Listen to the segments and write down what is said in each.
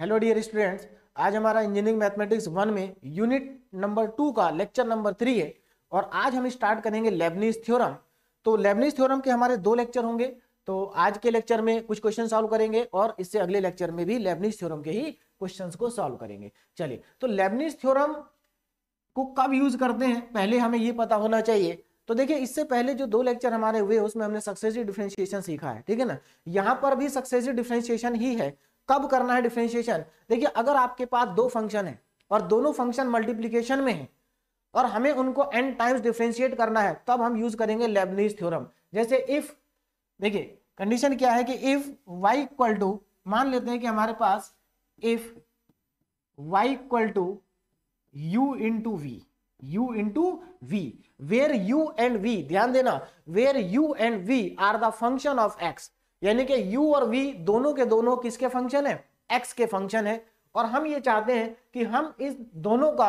hello dear students आज हमारा engineering mathematics one में यूनिट नंबर टू का लेक्चर नंबर थ्री है और आज हम स्टार्ट करेंगे लेबनीस थ्योरम तो लेबनीस थ्योरम के हमारे दो लेक्चर होंगे तो आज के लेक्चर में कुछ क्वेश्चन सॉल्व करेंगे और इससे अगले लेक्चर में भी लेबनीस थ्योरम के ही क्वेश्चन को सॉल्व करेंगे चलिए तो लेबनीस थ्योरम को कब यूज करते हैं पहले हमें ये पता होना चाहिए तो देखिए इससे पहले जो दो लेक्चर हमारे हुए उसमें हमने सक्सेसिव डिफ्रेंशिएशन सीखा है ठीक है ना यहाँ पर भी सक्सेसिव डिफ्रेंशिएशन ही है कब करना है डिफ्रेंशिएशन देखिए अगर आपके पास दो फंक्शन है और दोनों फंक्शन मल्टीप्लीकेशन में है और हमें उनको एन टाइम्स डिफ्रेंशिएट करना है तब हम यूज करेंगे लेबनीज थ्योरम जैसे इफ देखिए कंडीशन क्या है कि इफ वाई इक्वल टू मान लेते हैं कि हमारे पास if y equal to u into v u into v where u and v ध्यान देना where u and v are the function of x यानी कि u और v दोनों के दोनों किसके फंक्शन है x के फंक्शन है और हम ये चाहते हैं कि हम इस दोनों का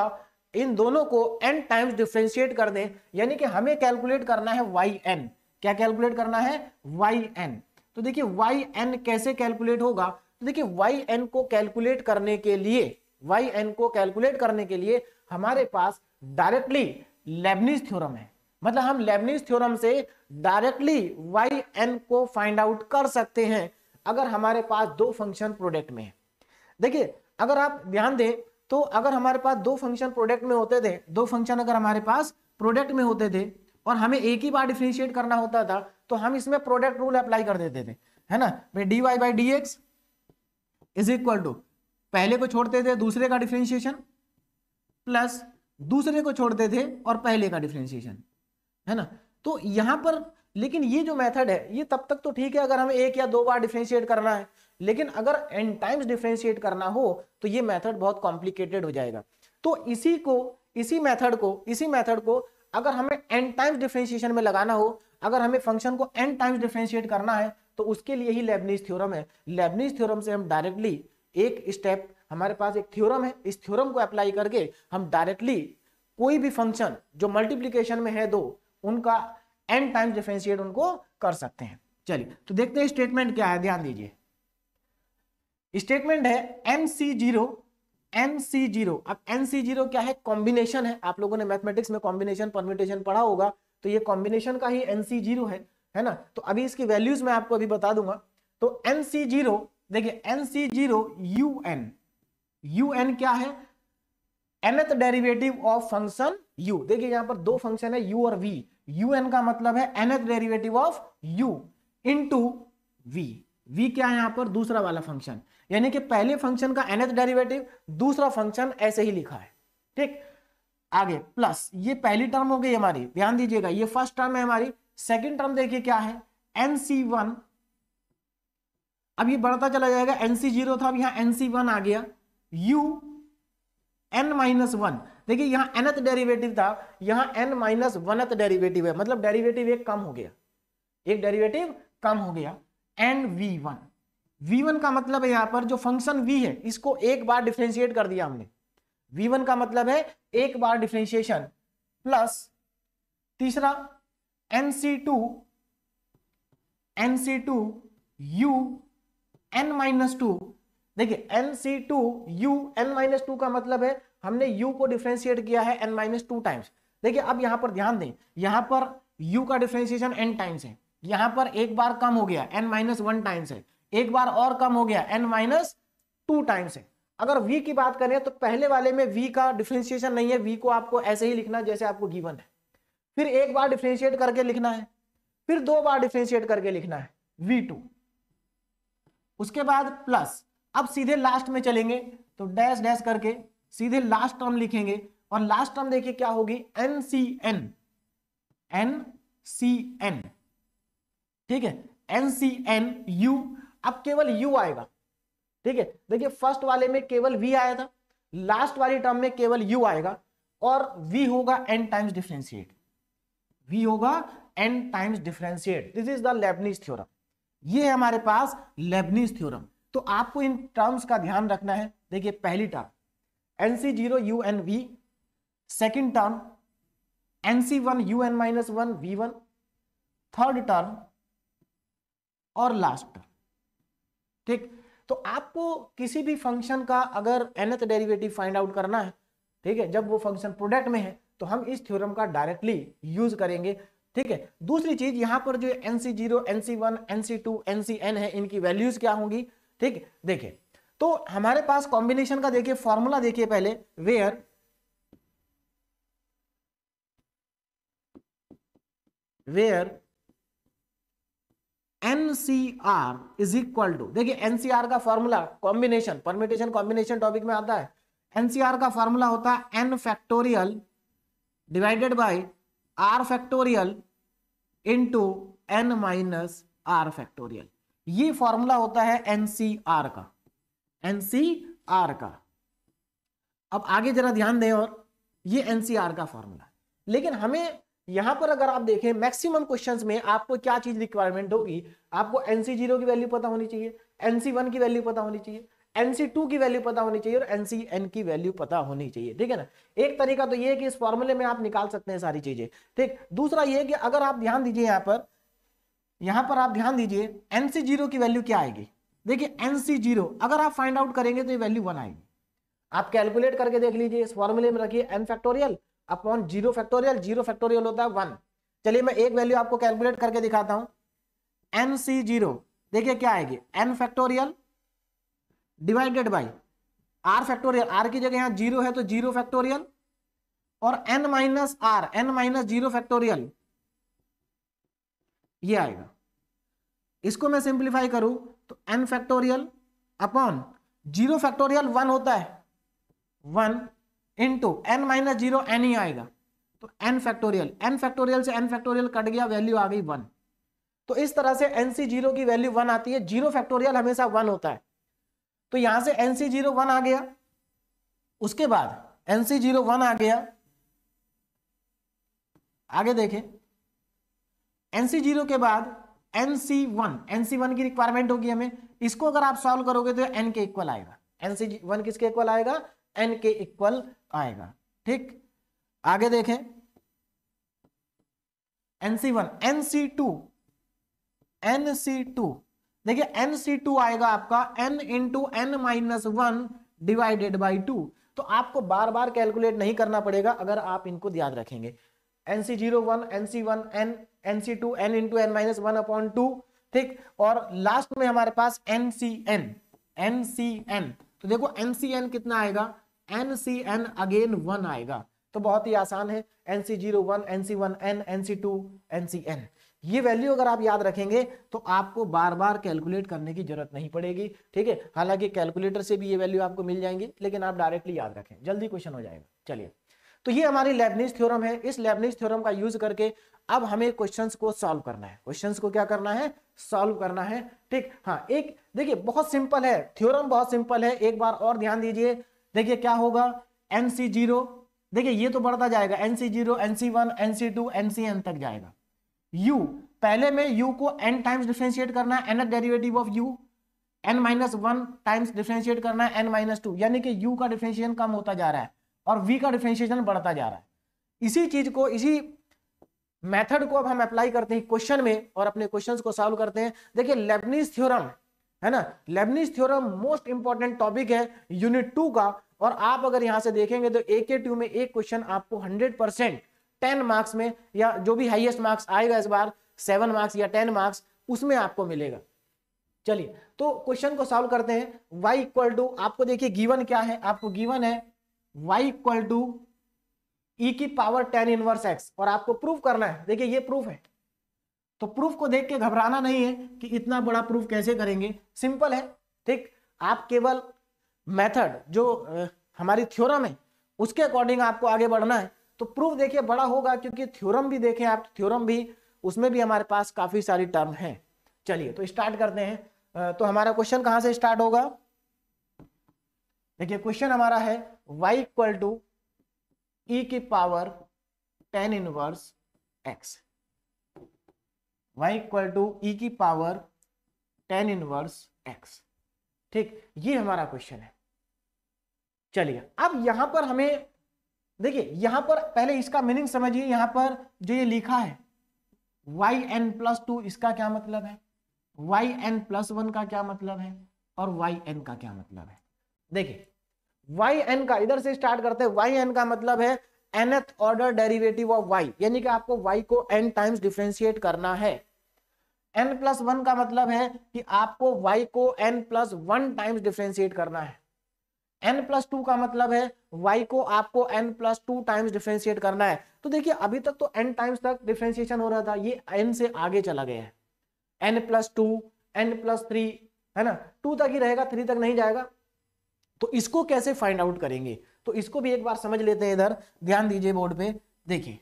इन दोनों को n टाइम्स डिफ्रेंशिएट कर दें यानी कि हमें कैलकुलेट करना है वाई एन क्या कैलकुलेट करना है वाई एन तो देखिए वाई एन कैसे कैलकुलेट होगा तो देखिए एन को कैलकुलेट करने के लिए वाई एन को कैलकुलेट करने के लिए हमारे पास डायरेक्टली लेबनीज थ्योरम है मतलब हम लेबनीज थ्योरम से डायरेक्टली वाई एन को फाइंड आउट कर सकते हैं अगर हमारे पास दो फंक्शन प्रोडक्ट में है देखिए अगर आप ध्यान दें तो अगर हमारे पास दो फंक्शन प्रोडक्ट में होते थे दो फंक्शन अगर हमारे पास प्रोडक्ट में होते थे और हमें एक ही बार डिफ्रेंशिएट करना होता था तो हम इसमें प्रोडक्ट रूल अप्लाई कर देते थे है ना भाई d y by d x is equal to पहले को छोड़ते थे दूसरे का डिफ्रेंशिएशन प्लस दूसरे को छोड़ते थे और पहले का डिफ्रेंशिएशन है ना तो यहाँ पर लेकिन ये जो मेथड है ये तब तक तो ठीक है अगर हमें एक या दो बार डिफ्रेंशिएट करना है लेकिन अगर एन टाइम्स डिफ्रेंशिएट करना हो तो ये मेथड बहुत कॉम्प्लिकेटेड हो जाएगा तो इसी को इसी मेथड को इसी मेथड को अगर हमें एन टाइम्स डिफ्रेंशिएशन में लगाना हो अगर हमें फंक्शन को एन टाइम्स डिफ्रेंशिएट करना है तो उसके लिए ही लेबनीज थ्योरम है लेबनीज थ्योरम से हम डायरेक्टली एक स्टेप हमारे पास एक थ्योरम है इस थ्योरम को अप्लाई करके हम डायरेक्टली कोई भी फंक्शन जो मल्टीप्लीकेशन में है दो उनका एन टाइम डिफ्रेंशिएट उनको कर सकते हैं चलिए तो देखते हैं स्टेटमेंट क्या है ध्यान दीजिए स्टेटमेंट है एम सी जीरो एम सी जीरो अब एम सी जीरो क्या है कॉम्बिनेशन है आप लोगों ने मैथमेटिक्स में कॉम्बिनेशन परम्यूटेशन पढ़ा होगा तो ये कॉम्बिनेशन का ही एम सी जीरो है है ना तो अभी इसकी वैल्यूज मैं आपको अभी बता दूंगा तो एम सी जीरो देखिए एम सी zero u n u n क्या है nth derivative of function u देखिए यहां पर दो फंक्शन है यू और वी यू एन का मतलब है nth derivative of u into v v क्या है यहां पर दूसरा वाला फंक्शन यानी कि पहले फंक्शन का एनथ डेरिवेटिव दूसरा फंक्शन ऐसे ही लिखा है ठीक आगे प्लस ये पहली टर्म हो गई हमारी ध्यान दीजिएगा ये फर्स्ट टर्म है हमारी सेकंड टर्म देखिए क्या है एन सी वन अब ये बढ़ता चला जाएगा एन सी जीरो था अब यहां एन सी वन आ गया यू एन माइनस वन देखिए यहां एनथ डेरिवेटिव था यहां एन माइनस वनथ डेरिवेटिव है मतलब डेरिवेटिव एक कम हो गया एक डेरिवेटिव कम हो गया n v one v one का मतलब है यहां पर जो फंक्शन वी है इसको एक बार डिफ्रेंशिएट कर दिया हमने वी वन का मतलब है एक बार डिफ्रेंशिएशन प्लस तीसरा एन सी टू एन सी two u n minus two देखिए एन सी two u n minus two का मतलब है हमने यू को डिफ्रेंशिएट किया है एन माइनस टू टाइम्स देखिए अब यहाँ पर ध्यान दें यहाँ पर यू का डिफ्रेंशिएशन एन टाइम्स है यहाँ पर एक बार कम हो गया एन माइनस वन टाइम्स है एक बार और कम हो गया एन माइनस टू टाइम्स है अगर वी की बात करें तो पहले वाले में वी का डिफ्रेंशिएशन नहीं है वी को आपको ऐसे ही लिखना जैसे आपको गिवन है फिर एक बार डिफ्रेंशिएट करके लिखना है फिर दो बार डिफ्रेंशिएट करके लिखना है v2 उसके बाद प्लस अब सीधे लास्ट में चलेंगे तो डैश डैश करके सीधे लास्ट टर्म लिखेंगे और लास्ट टर्म देखिए क्या होगी एन सी एन एन सी एन ठीक है एन सी एन यू अब केवल यू आएगा ठीक है देखिए फर्स्ट वाले में केवल वी आया था लास्ट वाली टर्म में केवल यू आएगा और वी होगा एन टाइम्स डिफ्रेंशिएट वी होगा n times differentiate this is the Leibniz theorem ये है हमारे पास लेबनीज थ्योरम तो आपको इन टर्म्स का ध्यान रखना है देखिए पहली term NC0 n c second term NC1 UN minus 1 V1, third term और लास्ट टर्म ठीक तो आपको किसी भी फंक्शन का अगर एनथ डेरिवेटिव फाइंड आउट करना है ठीक है जब वो फंक्शन प्रोडक्ट में है तो हम इस थ्योरम का डायरेक्टली यूज करेंगे ठीक है दूसरी चीज यहां पर जो एन सी जीरो एन सी वन एन सी टू एन सी एन है इनकी वैल्यूज क्या होंगी ठीक देखिये तो हमारे पास कॉम्बिनेशन का देखिए फॉर्मूला देखिए पहले where where n c r is equal to देखिए एनसीआर का formula combination permutation combination topic में आता है एनसीआर का फॉर्मूला होता है n factorial divided by r factorial into n minus r factorial ये फॉर्मूला होता है एनसीआर का एनसीआर का अब आगे जरा ध्यान दें और ये एनसीआर का फॉर्मूला लेकिन हमें यहां पर अगर आप देखें मैक्सिमम क्वेश्चंस में आपको क्या चीज रिक्वायरमेंट होगी आपको एनसी जीरो की वैल्यू पता होनी चाहिए एनसी वन की वैल्यू पता होनी चाहिए एनसी टू की वैल्यू पता होनी चाहिए और एनसी एन की वैल्यू पता होनी चाहिए ठीक है ना एक तरीका तो ये है कि इस फॉर्मूले में आप निकाल सकते हैं सारी चीजें ठीक दूसरा ये कि अगर आप ध्यान दीजिए यहां पर यहां पर आप ध्यान दीजिए एनसी जीरो की वैल्यू क्या आएगी देखिए एन सी जीरो अगर आप फाइंड आउट करेंगे तो ये वैल्यू वन आएगी आप कैलकुलेट करके देख लीजिए इस फॉर्मूले में रखिए n factorial upon zero factorial zero factorial होता है वन चलिए मैं एक वैल्यू आपको कैलकुलेट करके दिखाता हूँ एन सी जीरो देखिए क्या आएगी n factorial divided by r factorial r की जगह यहाँ जीरो है तो जीरो फैक्टोरियल और n minus r n minus zero factorial ये आएगा इसको मैं सिंप्लीफाई करूं तो n factorial upon zero factorial one होता है one into n minus zero n ही आएगा तो एन फैक्टोरियल एन फैक्टोरियल से एन फैक्टोरियल कट गया वैल्यू आ गई वन तो इस तरह से एन सी जीरो की वैल्यू वन आती है जीरो फैक्टोरियल हमेशा वन होता है तो यहां से एन सी जीरो वन आ गया उसके बाद एन सी जीरो वन आ गया आगे देखें एन सी जीरो के बाद एनसी वन एनसी वन की रिक्वायरमेंट होगी हमें इसको अगर आप सॉल्व करोगे तो एन के इक्वल आएगा एनसी वन किसके इक्वल आएगा एन के इक्वल आएगा ठीक आगे देखें n C one n C two n C two देखिए एन टू आएगा आपका n into n minus one divided by two तो आपको बार बार कैलकुलेट नहीं करना पड़ेगा अगर आप इनको याद रखेंगे n C zero one NC one n n सी two n into n minus one upon two ठीक और लास्ट में हमारे पास एन सी एन एन सी एन तो देखो एन सी एन कितना आएगा एन सी एन अगेन वन आएगा तो बहुत ही आसान है एन सी जीरो वन एन सी वन एन एन सी टू एन सी एन ये वैल्यू अगर आप याद रखेंगे तो आपको बार बार कैलकुलेट करने की जरूरत नहीं पड़ेगी ठीक है हालांकि कैलकुलेटर से भी ये वैल्यू आपको मिल जाएंगी लेकिन आप डायरेक्टली याद रखें जल्दी क्वेश्चन हो जाएगा चलिए तो ये हमारी लेबनिज थ्योरम है इस लेबनिज थ्योरम का यूज करके अब हमें क्वेश्चंस को सॉल्व करना है क्वेश्चंस को क्या करना है सॉल्व करना है ठीक हाँ एक देखिए बहुत सिंपल है थ्योरम बहुत सिंपल है एक बार और ध्यान दीजिए देखिए क्या होगा एन सी जीरो देखिए ये तो बढ़ता जाएगा एन सी जीरो एन सी वन एन सी टू एन सी एन तक जाएगा यू पहले में यू को एन टाइम्स डिफ्रेंशिएट करना है n derivative of u n minus one times differentiate करना है एन माइनस टू यानी कि यू का डिफ्रेंशिएशन कम होता जा रहा है और वी का डिफ्रेंशिएशन बढ़ता जा रहा है इसी चीज को इसी मेथड को अब हम अप्लाई करते हैं क्वेश्चन में और अपने क्वेश्चंस को सॉल्व करते हैं देखिए लेबनीज थ्योरम है ना Leibniz theorem most important topic है यूनिट टू का और आप अगर यहां से देखेंगे तो ए के टू में एक क्वेश्चन आपको हंड्रेड परसेंट टेन मार्क्स में या जो भी हाइएस्ट मार्क्स आएगा इस बार सेवन मार्क्स या टेन मार्क्स उसमें आपको मिलेगा चलिए तो क्वेश्चन को सॉल्व करते हैं y इक्वल टू आपको देखिए गिवन क्या है आपको गिवन है वाई इक्वल टू ई की पावर टेन इनवर्स एक्स और आपको प्रूफ करना है देखिए ये प्रूफ है तो प्रूफ को देख के घबराना नहीं है कि इतना बड़ा प्रूफ कैसे करेंगे सिंपल है ठीक आप केवल मेथड जो हमारी थ्योरम है उसके अकॉर्डिंग आपको आगे बढ़ना है तो प्रूफ देखिए बड़ा होगा क्योंकि थ्योरम भी देखें आप थ्योरम भी उसमें भी हमारे पास काफ़ी सारी टर्म है चलिए तो स्टार्ट करते हैं तो हमारा क्वेश्चन कहां से स्टार्ट होगा देखिए क्वेश्चन हमारा है y इक्वल टू e की power tan inverse x y equal to e की पावर टेन इनवर्स x ठीक ये हमारा क्वेश्चन है चलिए अब यहां पर हमें देखिए यहां पर पहले इसका मीनिंग समझिए यहां पर जो ये लिखा है वाई एन प्लस टू इसका क्या मतलब है वाई एन प्लस वन का क्या मतलब है और वाई एन का क्या मतलब है देखिए वाई एन का इधर से स्टार्ट करते हैं वाई एन का मतलब है nth order derivative of y यानी कि आपको वाई को एन टाइम्स डिफ्रेंशिएट करना है एन प्लस वन का मतलब है कि आपको वाई को n plus one times differentiate करना है एन प्लस टू का मतलब है वाई को आपको n plus two times differentiate करना है तो देखिए अभी तक तो एन टाइम्स तक डिफ्रेंशिएशन हो रहा था ये एन से आगे चला गया है n plus two n plus three है ना टू तक ही रहेगा थ्री तक नहीं जाएगा तो इसको कैसे फाइंड आउट करेंगे तो इसको भी एक बार समझ लेते हैं इधर ध्यान दीजिए बोर्ड पे देखिए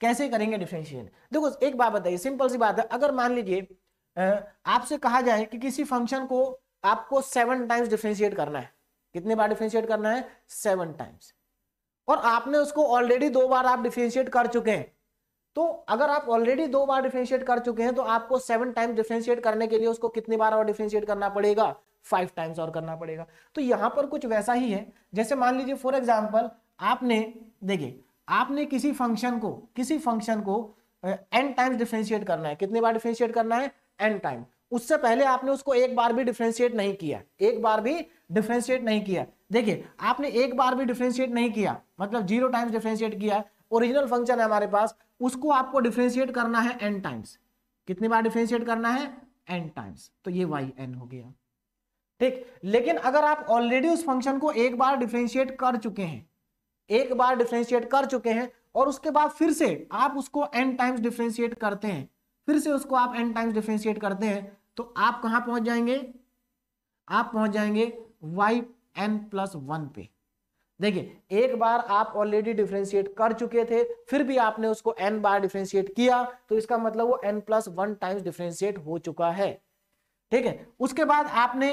कैसे करेंगे डिफ्रेंशिएशन देखो एक बात बताइए सिंपल सी बात है अगर मान लीजिए आपसे कहा जाए कि किसी फंक्शन को आपको सेवन टाइम्स डिफ्रेंशिएट करना है कितने बार डिफ्रेंशिएट करना है सेवन टाइम्स और आपने उसको ऑलरेडी दो बार आप डिफ्रेंशिएट कर चुके हैं तो अगर आप ऑलरेडी दो बार डिफ्रेंशिएट कर चुके हैं तो आपको सेवन टाइम्स डिफ्रेंशिएट करने के लिए उसको कितनी बार और डिफ्रेंशिएट करना पड़ेगा फाइव टाइम्स और करना पड़ेगा तो यहाँ पर कुछ वैसा ही है जैसे मान लीजिए फॉर एग्जाम्पल आपने देखिए आपने किसी फंक्शन को किसी फंक्शन को एन टाइम्स डिफ्रेंशिएट करना है कितने बार डिफ्रेंशिएट करना है एन टाइम उससे पहले आपने उसको एक बार भी डिफ्रेंशिएट नहीं किया एक बार भी डिफ्रेंशिएट नहीं किया देखिए आपने एक बार भी डिफ्रेंशिएट नहीं किया मतलब जीरो टाइम्स डिफ्रेंशिएट किया ओरिजिनल फंक्शन है हमारे पास उसको आपको डिफ्रेंशिएट करना है एन टाइम्स कितनी बार डिफ्रेंशिएट करना है एन टाइम्स तो ये वाई एन हो गया ठीक लेकिन अगर आप ऑलरेडी उस फंक्शन को एक बार डिफ्रेंशिएट कर चुके हैं एक बार डिफ्रेंशिएट कर चुके हैं और उसके बाद फिर से आप उसको एन टाइम्स डिफ्रेंशिएट करते हैं फिर से उसको आप एन टाइम्स डिफ्रेंशिएट करते हैं तो आप कहां पहुंच जाएंगे आप पहुंच जाएंगे वाई एन प्लस वन पे देखिए एक बार आप ऑलरेडी डिफ्रेंशिएट कर चुके थे फिर भी आपने उसको एन बार डिफ्रेंशिएट किया तो इसका मतलब वो n plus one times differentiate हो चुका है ठीक है उसके बाद आपने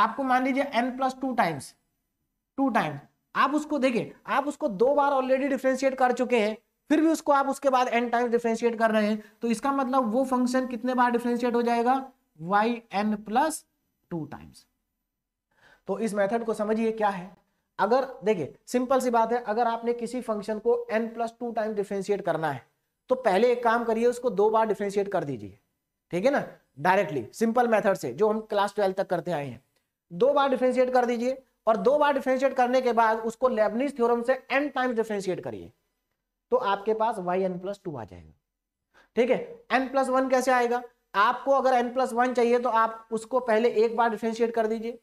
आपको मान लीजिए n plus two times two times आप उसको देखिए आप उसको दो बार ऑलरेडी डिफ्रेंशिएट कर चुके हैं फिर भी उसको आप उसके बाद एन टाइम्स डिफ्रेंशिएट कर रहे हैं तो इसका मतलब वो फंक्शन कितने बार डिफ्रेंशिएट हो जाएगा y n plus two times तो इस मेथड को समझिए क्या है अगर देखिए सिंपल सी बात है अगर आपने किसी फंक्शन को n plus two time differentiate करना है तो पहले एक काम करिए उसको दो बार डिफ्रेंशिएट कर दीजिए ठीक है ना डायरेक्टली सिंपल मेथड से जो हम क्लास ट्वेल्व तक करते आए हैं दो बार डिफ्रेंशिएट कर दीजिए और दो बार डिफ्रेंशिएट करने के बाद उसको लेबनीज थ्योरम से एन टाइम्स डिफ्रेंशिएट करिए तो आपके पास वाई एन प्लस टू आ जाएगा ठीक है एन प्लस वन कैसे आएगा आपको अगर एन प्लस वन चाहिए तो आप उसको पहले एक बार डिफ्रेंशिएट कर दीजिए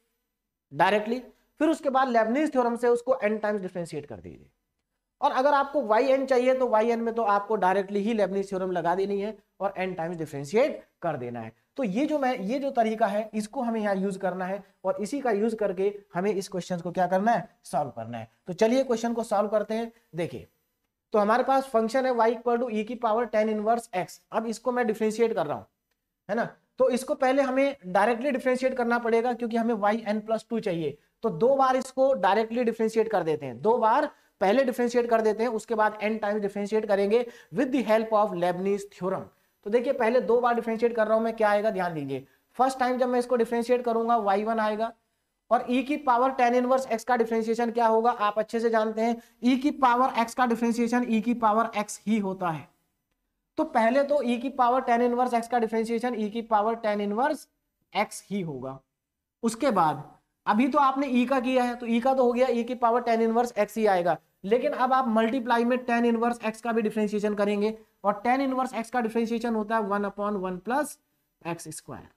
डायरेक्टली फिर उसके बाद लेबनीज थ्योरम से उसको एन टाइम्स डिफ्रेंशिएट कर दीजिए और अगर आपको वाई एन चाहिए तो वाई एन में तो आपको डायरेक्टली ही लेबनीज थ्योरम लगा देनी है और एन टाइम्स डिफ्रेंशिएट कर देना है तो ये जो मैं ये जो तरीका है इसको हमें यहाँ यूज करना है और इसी का यूज करके हमें इस क्वेश्चन को क्या करना है सॉल्व करना है तो चलिए क्वेश्चन को सॉल्व करते हैं देखिए तो हमारे पास फंक्शन है वाई इक्वल टू ई की पावर टेन इनवर्स एक्स अब इसको मैं डिफ्रेंशिएट कर रहा हूँ है ना तो इसको पहले हमें डायरेक्टली डिफ्रेंशिएट करना पड़ेगा क्योंकि हमें वाई एन प्लस टू चाहिए तो दो बार इसको डायरेक्टली डिफ्रेंशिएट कर देते हैं दो बार पहले डिफ्रेंशिएट कर देते हैं उसके बाद एन टाइम डिफ्रेंशिएट करेंगे with the help of Leibniz theorem तो देखिए पहले दो बार डिफ्रेंशिएट कर रहा हूं मैं क्या आएगा ध्यान दीजिए फर्स्ट टाइम जब मैं इसको डिफ्रेंशिएट करूंगा वाई वन आएगा और e की पावर टेन इनवर्स x का डिफ्रेंशिएशन क्या होगा आप अच्छे से जानते हैं e की पावर x का डिफ्रेंशिएशन e की पावर x ही होता है तो पहले तो e की पावर टेन इनवर्स x का डिफ्रेंशिएशन e की पावर टेन इनवर्स x ही होगा उसके बाद अभी तो आपने e का किया है तो e का तो हो गया e की पावर टेन इनवर्स x ही आएगा लेकिन अब आप मल्टीप्लाई में टेन इनवर्स एक्स का भी डिफ्रेंशिएशन करेंगे और टेन इनवर्स एक्स का डिफ्रेंशिएशन होता है one upon one plus x square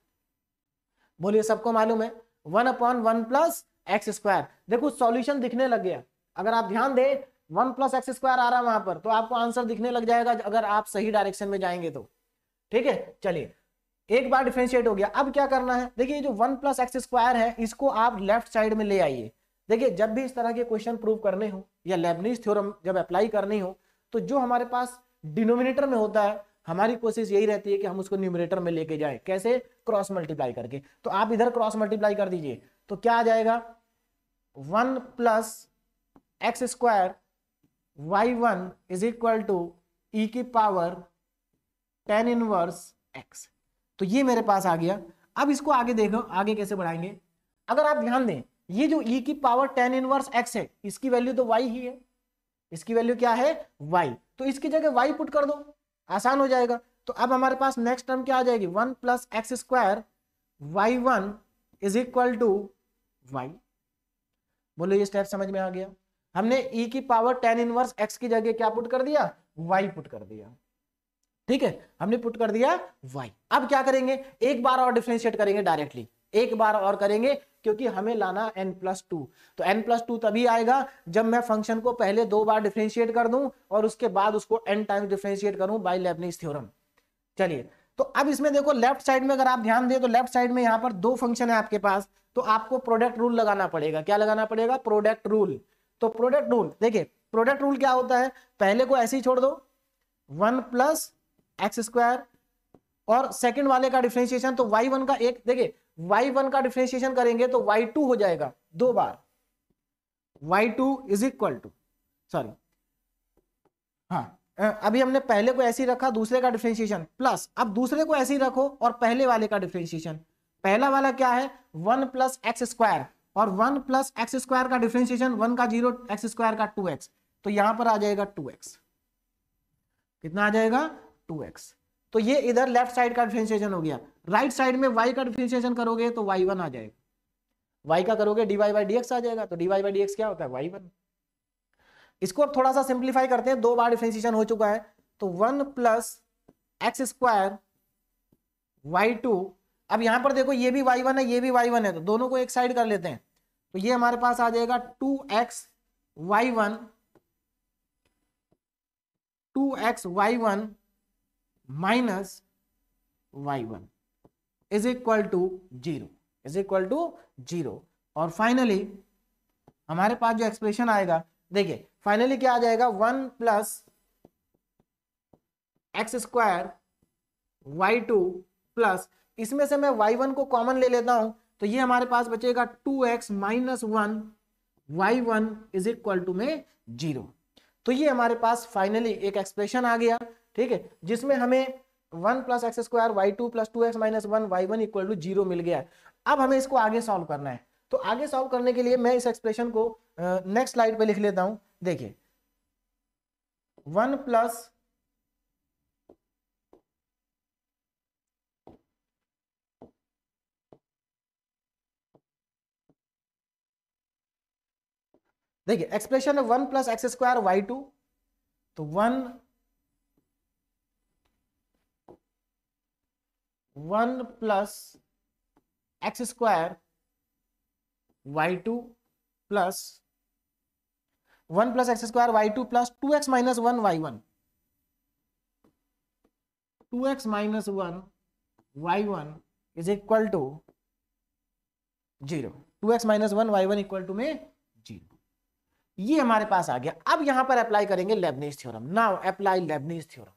बोलिए सबको मालूम है one upon one plus x square देखो सॉल्यूशन दिखने लग गया अगर आप ध्यान दें वन प्लस एक्स स्क्वायर आ रहा है वहां पर तो आपको आंसर दिखने लग जाएगा अगर आप सही डायरेक्शन में जाएंगे तो ठीक है चलिए एक बार डिफ्रेंशिएट हो गया अब क्या करना है देखिए जो वन प्लस एक्स स्क्वायर है इसको आप लेफ्ट साइड में ले आइए देखिए जब भी इस तरह के क्वेश्चन प्रूव करने हो या लेबनीज थ्योरम जब अप्लाई करनी हो तो जो हमारे पास डिनोमिनेटर में होता है हमारी कोशिश यही रहती है कि हम उसको न्यूमिनेटर में लेके जाएं कैसे क्रॉस मल्टीप्लाई करके तो आप इधर क्रॉस मल्टीप्लाई कर दीजिए तो क्या आ जाएगा one plus x square y one is equal to e की पावर टेन इनवर्स एक्स तो ये मेरे पास आ गया अब इसको आगे देखो आगे कैसे बढ़ाएंगे अगर आप ध्यान दें ये जो e की पावर टेन इनवर्स x है इसकी वैल्यू तो y ही है इसकी वैल्यू क्या है y तो इसकी जगह y पुट कर दो आसान हो जाएगा तो अब हमारे पास नेक्स्ट टर्म क्या आ जाएगी one plus x square y one is equal to y बोलो ये स्टेप समझ में आ गया हमने e की पावर टेन इनवर्स x की जगह क्या पुट कर दिया y पुट कर दिया ठीक है हमने पुट कर दिया y अब क्या करेंगे एक बार और डिफ्रेंशिएट करेंगे डायरेक्टली एक बार और करेंगे क्योंकि हमें लाना एन प्लस टू तो एन प्लस टू तभी आएगा जब मैं फंक्शन को पहले दो बार डिफ्रेंशिएट कर दूं और उसके बाद उसको एन टाइम्स डिफ्रेंशिएट करूं बाय लेबनीज थ्योरम चलिए तो अब इसमें देखो लेफ्ट साइड में अगर आप ध्यान दें तो लेफ्ट साइड में यहां पर दो फंक्शन है आपके पास तो आपको प्रोडक्ट रूल लगाना पड़ेगा क्या लगाना पड़ेगा प्रोडक्ट रूल तो प्रोडक्ट रूल देखिए प्रोडक्ट रूल क्या होता है पहले को ऐसे ही छोड़ दो वन प्लस एक्स स्क्वायर और सेकंड वाले का डिफ्रेंशिएशन तो वाई वन का एक देखिए वाई वन का डिफ्रेंशिएशन करेंगे तो वाई टू हो जाएगा दो बार y two is equal to sorry हाँ अभी हमने पहले को ऐसे ही रखा दूसरे का डिफ्रेंशिएशन प्लस अब दूसरे को ऐसे ही रखो और पहले वाले का डिफ्रेंशिएशन पहला वाला क्या है वन प्लस एक्स स्क्वायर और वन प्लस एक्स स्क्वायर का डिफ्रेंशिएशन वन का जीरो एक्स स्क्वायर का टू एक्स तो यहां पर आ जाएगा टू एक्स कितना आ जाएगा टू एक्स तो ये इधर लेफ्ट साइड का डिफ्रेंशिएशन हो गया राइट right साइड में वाई का डिफ्रेंशिएशन करोगे तो वाई वन आ जाएगा वाई का करोगे d y by d x आ जाएगा तो d y by d x क्या होता है वाई वन इसको अब थोड़ा सा सिंप्लीफाई करते हैं दो बार डिफ्रेंशिएशन हो चुका है तो one plus x square y two अब यहां पर देखो ये भी वाई वन है ये भी वाई वन है तो दोनों को एक साइड कर लेते हैं तो ये हमारे पास आ जाएगा two x y one two x y one minus y one is equal to zero is equal to zero और फाइनली हमारे पास जो एक्सप्रेशन आएगा देखिए फाइनली क्या आ जाएगा one plus x square y two plus इसमें से मैं वाई वन को कॉमन ले लेता हूं तो ये हमारे पास बचेगा two x minus one y one is equal to में जीरो तो ये हमारे पास फाइनली एक एक्सप्रेशन आ गया ठीक है जिसमें हमें one plus x square y two plus two x minus one y one equal to zero मिल गया है अब हमें इसको आगे सॉल्व करना है तो आगे सॉल्व करने के लिए मैं इस एक्सप्रेशन को नेक्स्ट स्लाइड पे लिख लेता हूं देखिए वन प्लस देखिए एक्सप्रेशन है one plus x square y two तो one one plus x square y two plus one plus x square y two plus two x minus one y one two x minus one y one is equal to zero two x minus one y one equal to में zero ये हमारे पास आ गया अब यहां पर apply करेंगे Leibniz theorem now apply Leibniz theorem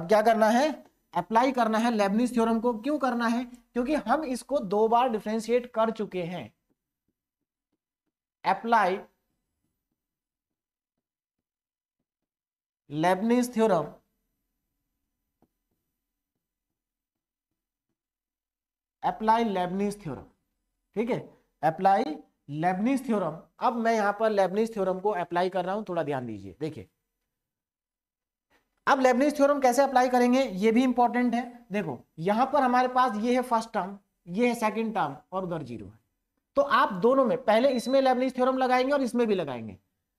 अब क्या करना है अप्लाई करना है लेबनिस थ्योरम को क्यों करना है क्योंकि हम इसको दो बार डिफ्रेंशिएट कर चुके हैं apply Leibniz theorem apply Leibniz theorem ठीक है अप्लाई लेबनिस थ्योरम अब मैं यहां पर लेबनिस थ्योरम को अप्लाई कर रहा हूं थोड़ा ध्यान दीजिए देखिए अब लेबनिज थ्योरम कैसे अप्लाई करेंगे ये भी इंपॉर्टेंट है देखो यहां पर हमारे पास ये है फर्स्ट टर्म ये है सेकंड टर्म और उधर जीरो है तो आप दोनों में पहले इसमें लेबनीज थ्योरम लगाएंगे और इसमें भी लगाएंगे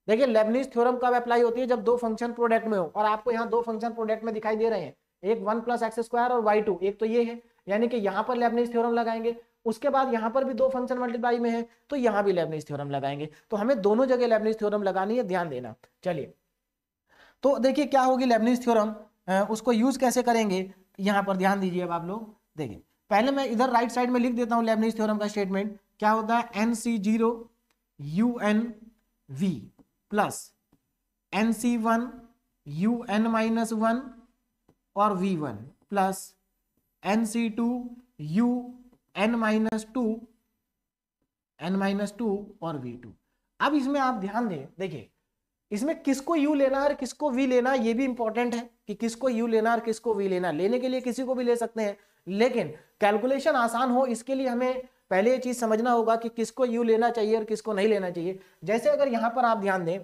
देखिए लेबनीज थ्योरम कब अप्लाई होती है जब दो फंक्शन प्रोडक्ट में हो और आपको यहाँ दो फंक्शन प्रोडक्ट में दिखाई दे रहे हैं एक वन प्लस एक्स स्क्वायर और वाई टू एक तो ये है यानी कि यहाँ पर लेबनीज थ्योरम लगाएंगे उसके बाद यहाँ पर भी दो फंक्शन मल्टीप्लाई में है तो यहाँ भी लेबनीज थ्योरम लगाएंगे तो हमें दोनों जगह लेबनीज थ्योरम लगानी है ध्यान देना चलिए तो देखिए क्या होगी लेबनिज थ्योरम उसको यूज़ कैसे करेंगे यहाँ पर ध्यान दीजिए अब आप लोग देखिए पहले मैं इधर राइट साइड में लिख देता हूँ लेबनिज थ्योरम का स्टेटमेंट क्या होता है एन सी zero u n v plus n सी one u n minus one और वी वन प्लस एन सी two u n minus two n minus two और वी टू अब इसमें आप ध्यान दें देखिए इसमें किसको यू लेना और किसको वी लेना ये भी इंपॉर्टेंट है कि किसको यू लेना और किसको वी लेना लेने के लिए किसी को भी ले सकते हैं लेकिन कैलकुलेशन आसान हो इसके लिए हमें पहले ये चीज समझना होगा कि किसको यू लेना चाहिए और किसको नहीं लेना चाहिए जैसे अगर यहां पर आप ध्यान दें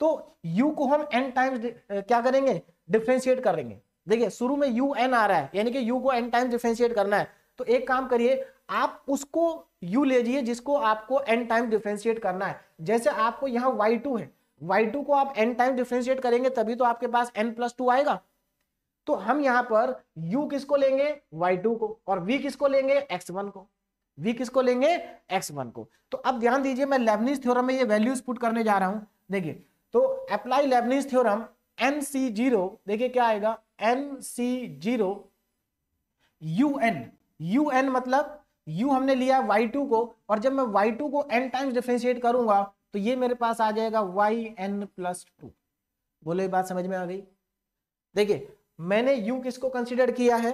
तो यू को हम एन टाइम्स क्या करेंगे डिफ्रेंशिएट करेंगे देखिए शुरू में यू एन आ रहा है यानी कि यू को एन टाइम्स डिफ्रेंशिएट करना है तो एक काम करिए आप उसको यू लीजिए जिसको आपको एन टाइम डिफ्रेंशिएट करना है जैसे आपको यहाँ वाई टू है y2 को आप n टाइम डिफ्रेंशिएट करेंगे तभी तो आपके पास n प्लस टू आएगा तो हम यहां पर u किसको लेंगे y2 को और v किसको लेंगे x1 को v किसको लेंगे x1 को तो अब ध्यान दीजिए मैं लेबनीज थ्योरम में ये वैल्यूज पुट करने जा रहा हूं देखिए तो अप्लाई लेबनीज थ्योरम एन सी जीरो देखिए क्या आएगा एन सी zero u n u n मतलब यू हमने लिया वाई टू को और जब मैं वाई टू को एन टाइम्स डिफ्रेंशिएट करूंगा तो ये मेरे पास आ जाएगा वाई एन प्लस टू बोलो ये बात समझ में आ गई देखिए मैंने यू किसको कंसिडर किया है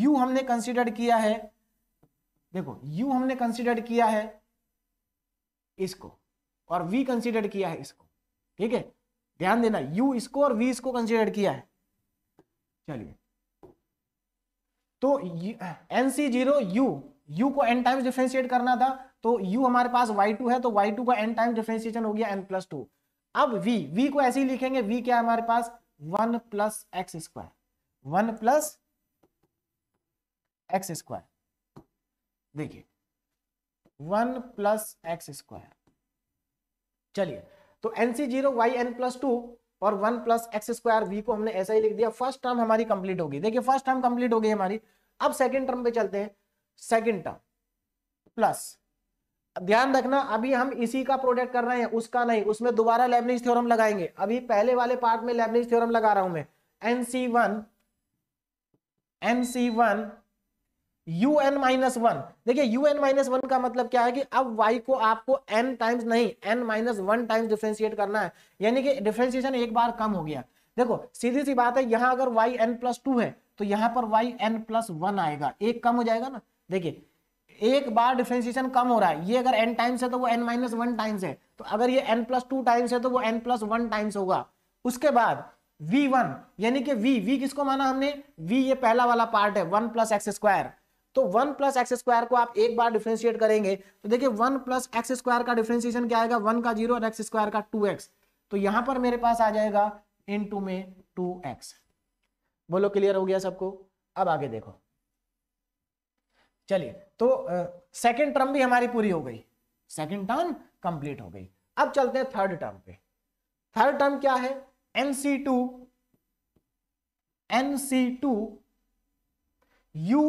यू हमने कंसिडर किया है देखो यू हमने कंसिडर किया है इसको और वी कंसिडर किया है इसको ठीक है ध्यान देना यू इसको और वी इसको कंसिडर किया है चलिए तो एन सी जीरो यू u को n टाइम्स डिफ्रेंशिएट करना था तो u हमारे पास y2 है तो y2 का n टाइम्स डिफ्रेंशिएशन हो गया n प्लस टू अब v v को ऐसे ही लिखेंगे v क्या है हमारे पास one plus x square one plus x square देखिए वन प्लस एक्स स्क्वायर चलिए तो एन सी zero y n plus two और one plus x square v को हमने ऐसा ही लिख दिया फर्स्ट टर्म हमारी कंप्लीट होगी देखिए फर्स्ट टर्म कंप्लीट हो गई हमारी अब सेकंड टर्म पे चलते हैं सेकेंड टर्म प्लस ध्यान रखना अभी हम इसी का प्रोडक्ट कर रहे हैं उसका नहीं उसमें दोबारा लेबनिज थ्योरम लगाएंगे अभी पहले वाले पार्ट में लेबनिज थ्योरम लगा रहा हूं मैं एन सी वन एन सी one u n minus one देखिए यू एन माइनस वन का मतलब क्या है कि अब y को आपको n टाइम्स नहीं n minus one times differentiate करना है यानी कि डिफ्रेंशिएशन एक बार कम हो गया देखो सीधी सी बात है यहां अगर y n प्लस टू है तो यहां पर y n प्लस वन आएगा एक कम हो जाएगा ना देखिए एक बार डिफ्रेंसिएशन कम हो रहा है ये अगर एन टाइम्स है तो वो एन माइनस वन टाइम्स है तो अगर ये एन प्लस टू टाइम्स है तो वो एन प्लस वन टाइम्स होगा उसके बाद v1 यानी कि v v किसको माना हमने v ये पहला वाला पार्ट है वन प्लस एक्स स्क्वायर तो वन प्लस एक्स स्क्वायर को आप एक बार डिफ्रेंशिएट करेंगे तो देखिए वन प्लस एक्स स्क्वायर का डिफ्रेंसिएशन क्या आएगा वन का जीरो और एक्स स्क्वायर का टू एक्स तो यहां पर मेरे पास आ जाएगा इन टू में टू एक्स बोलो क्लियर हो गया सबको अब आगे देखो चलिए तो सेकेंड टर्म भी हमारी पूरी हो गई सेकेंड टर्म कंप्लीट हो गई अब चलते हैं थर्ड टर्म पे थर्ड टर्म क्या है एन सी टू एन सी टू यू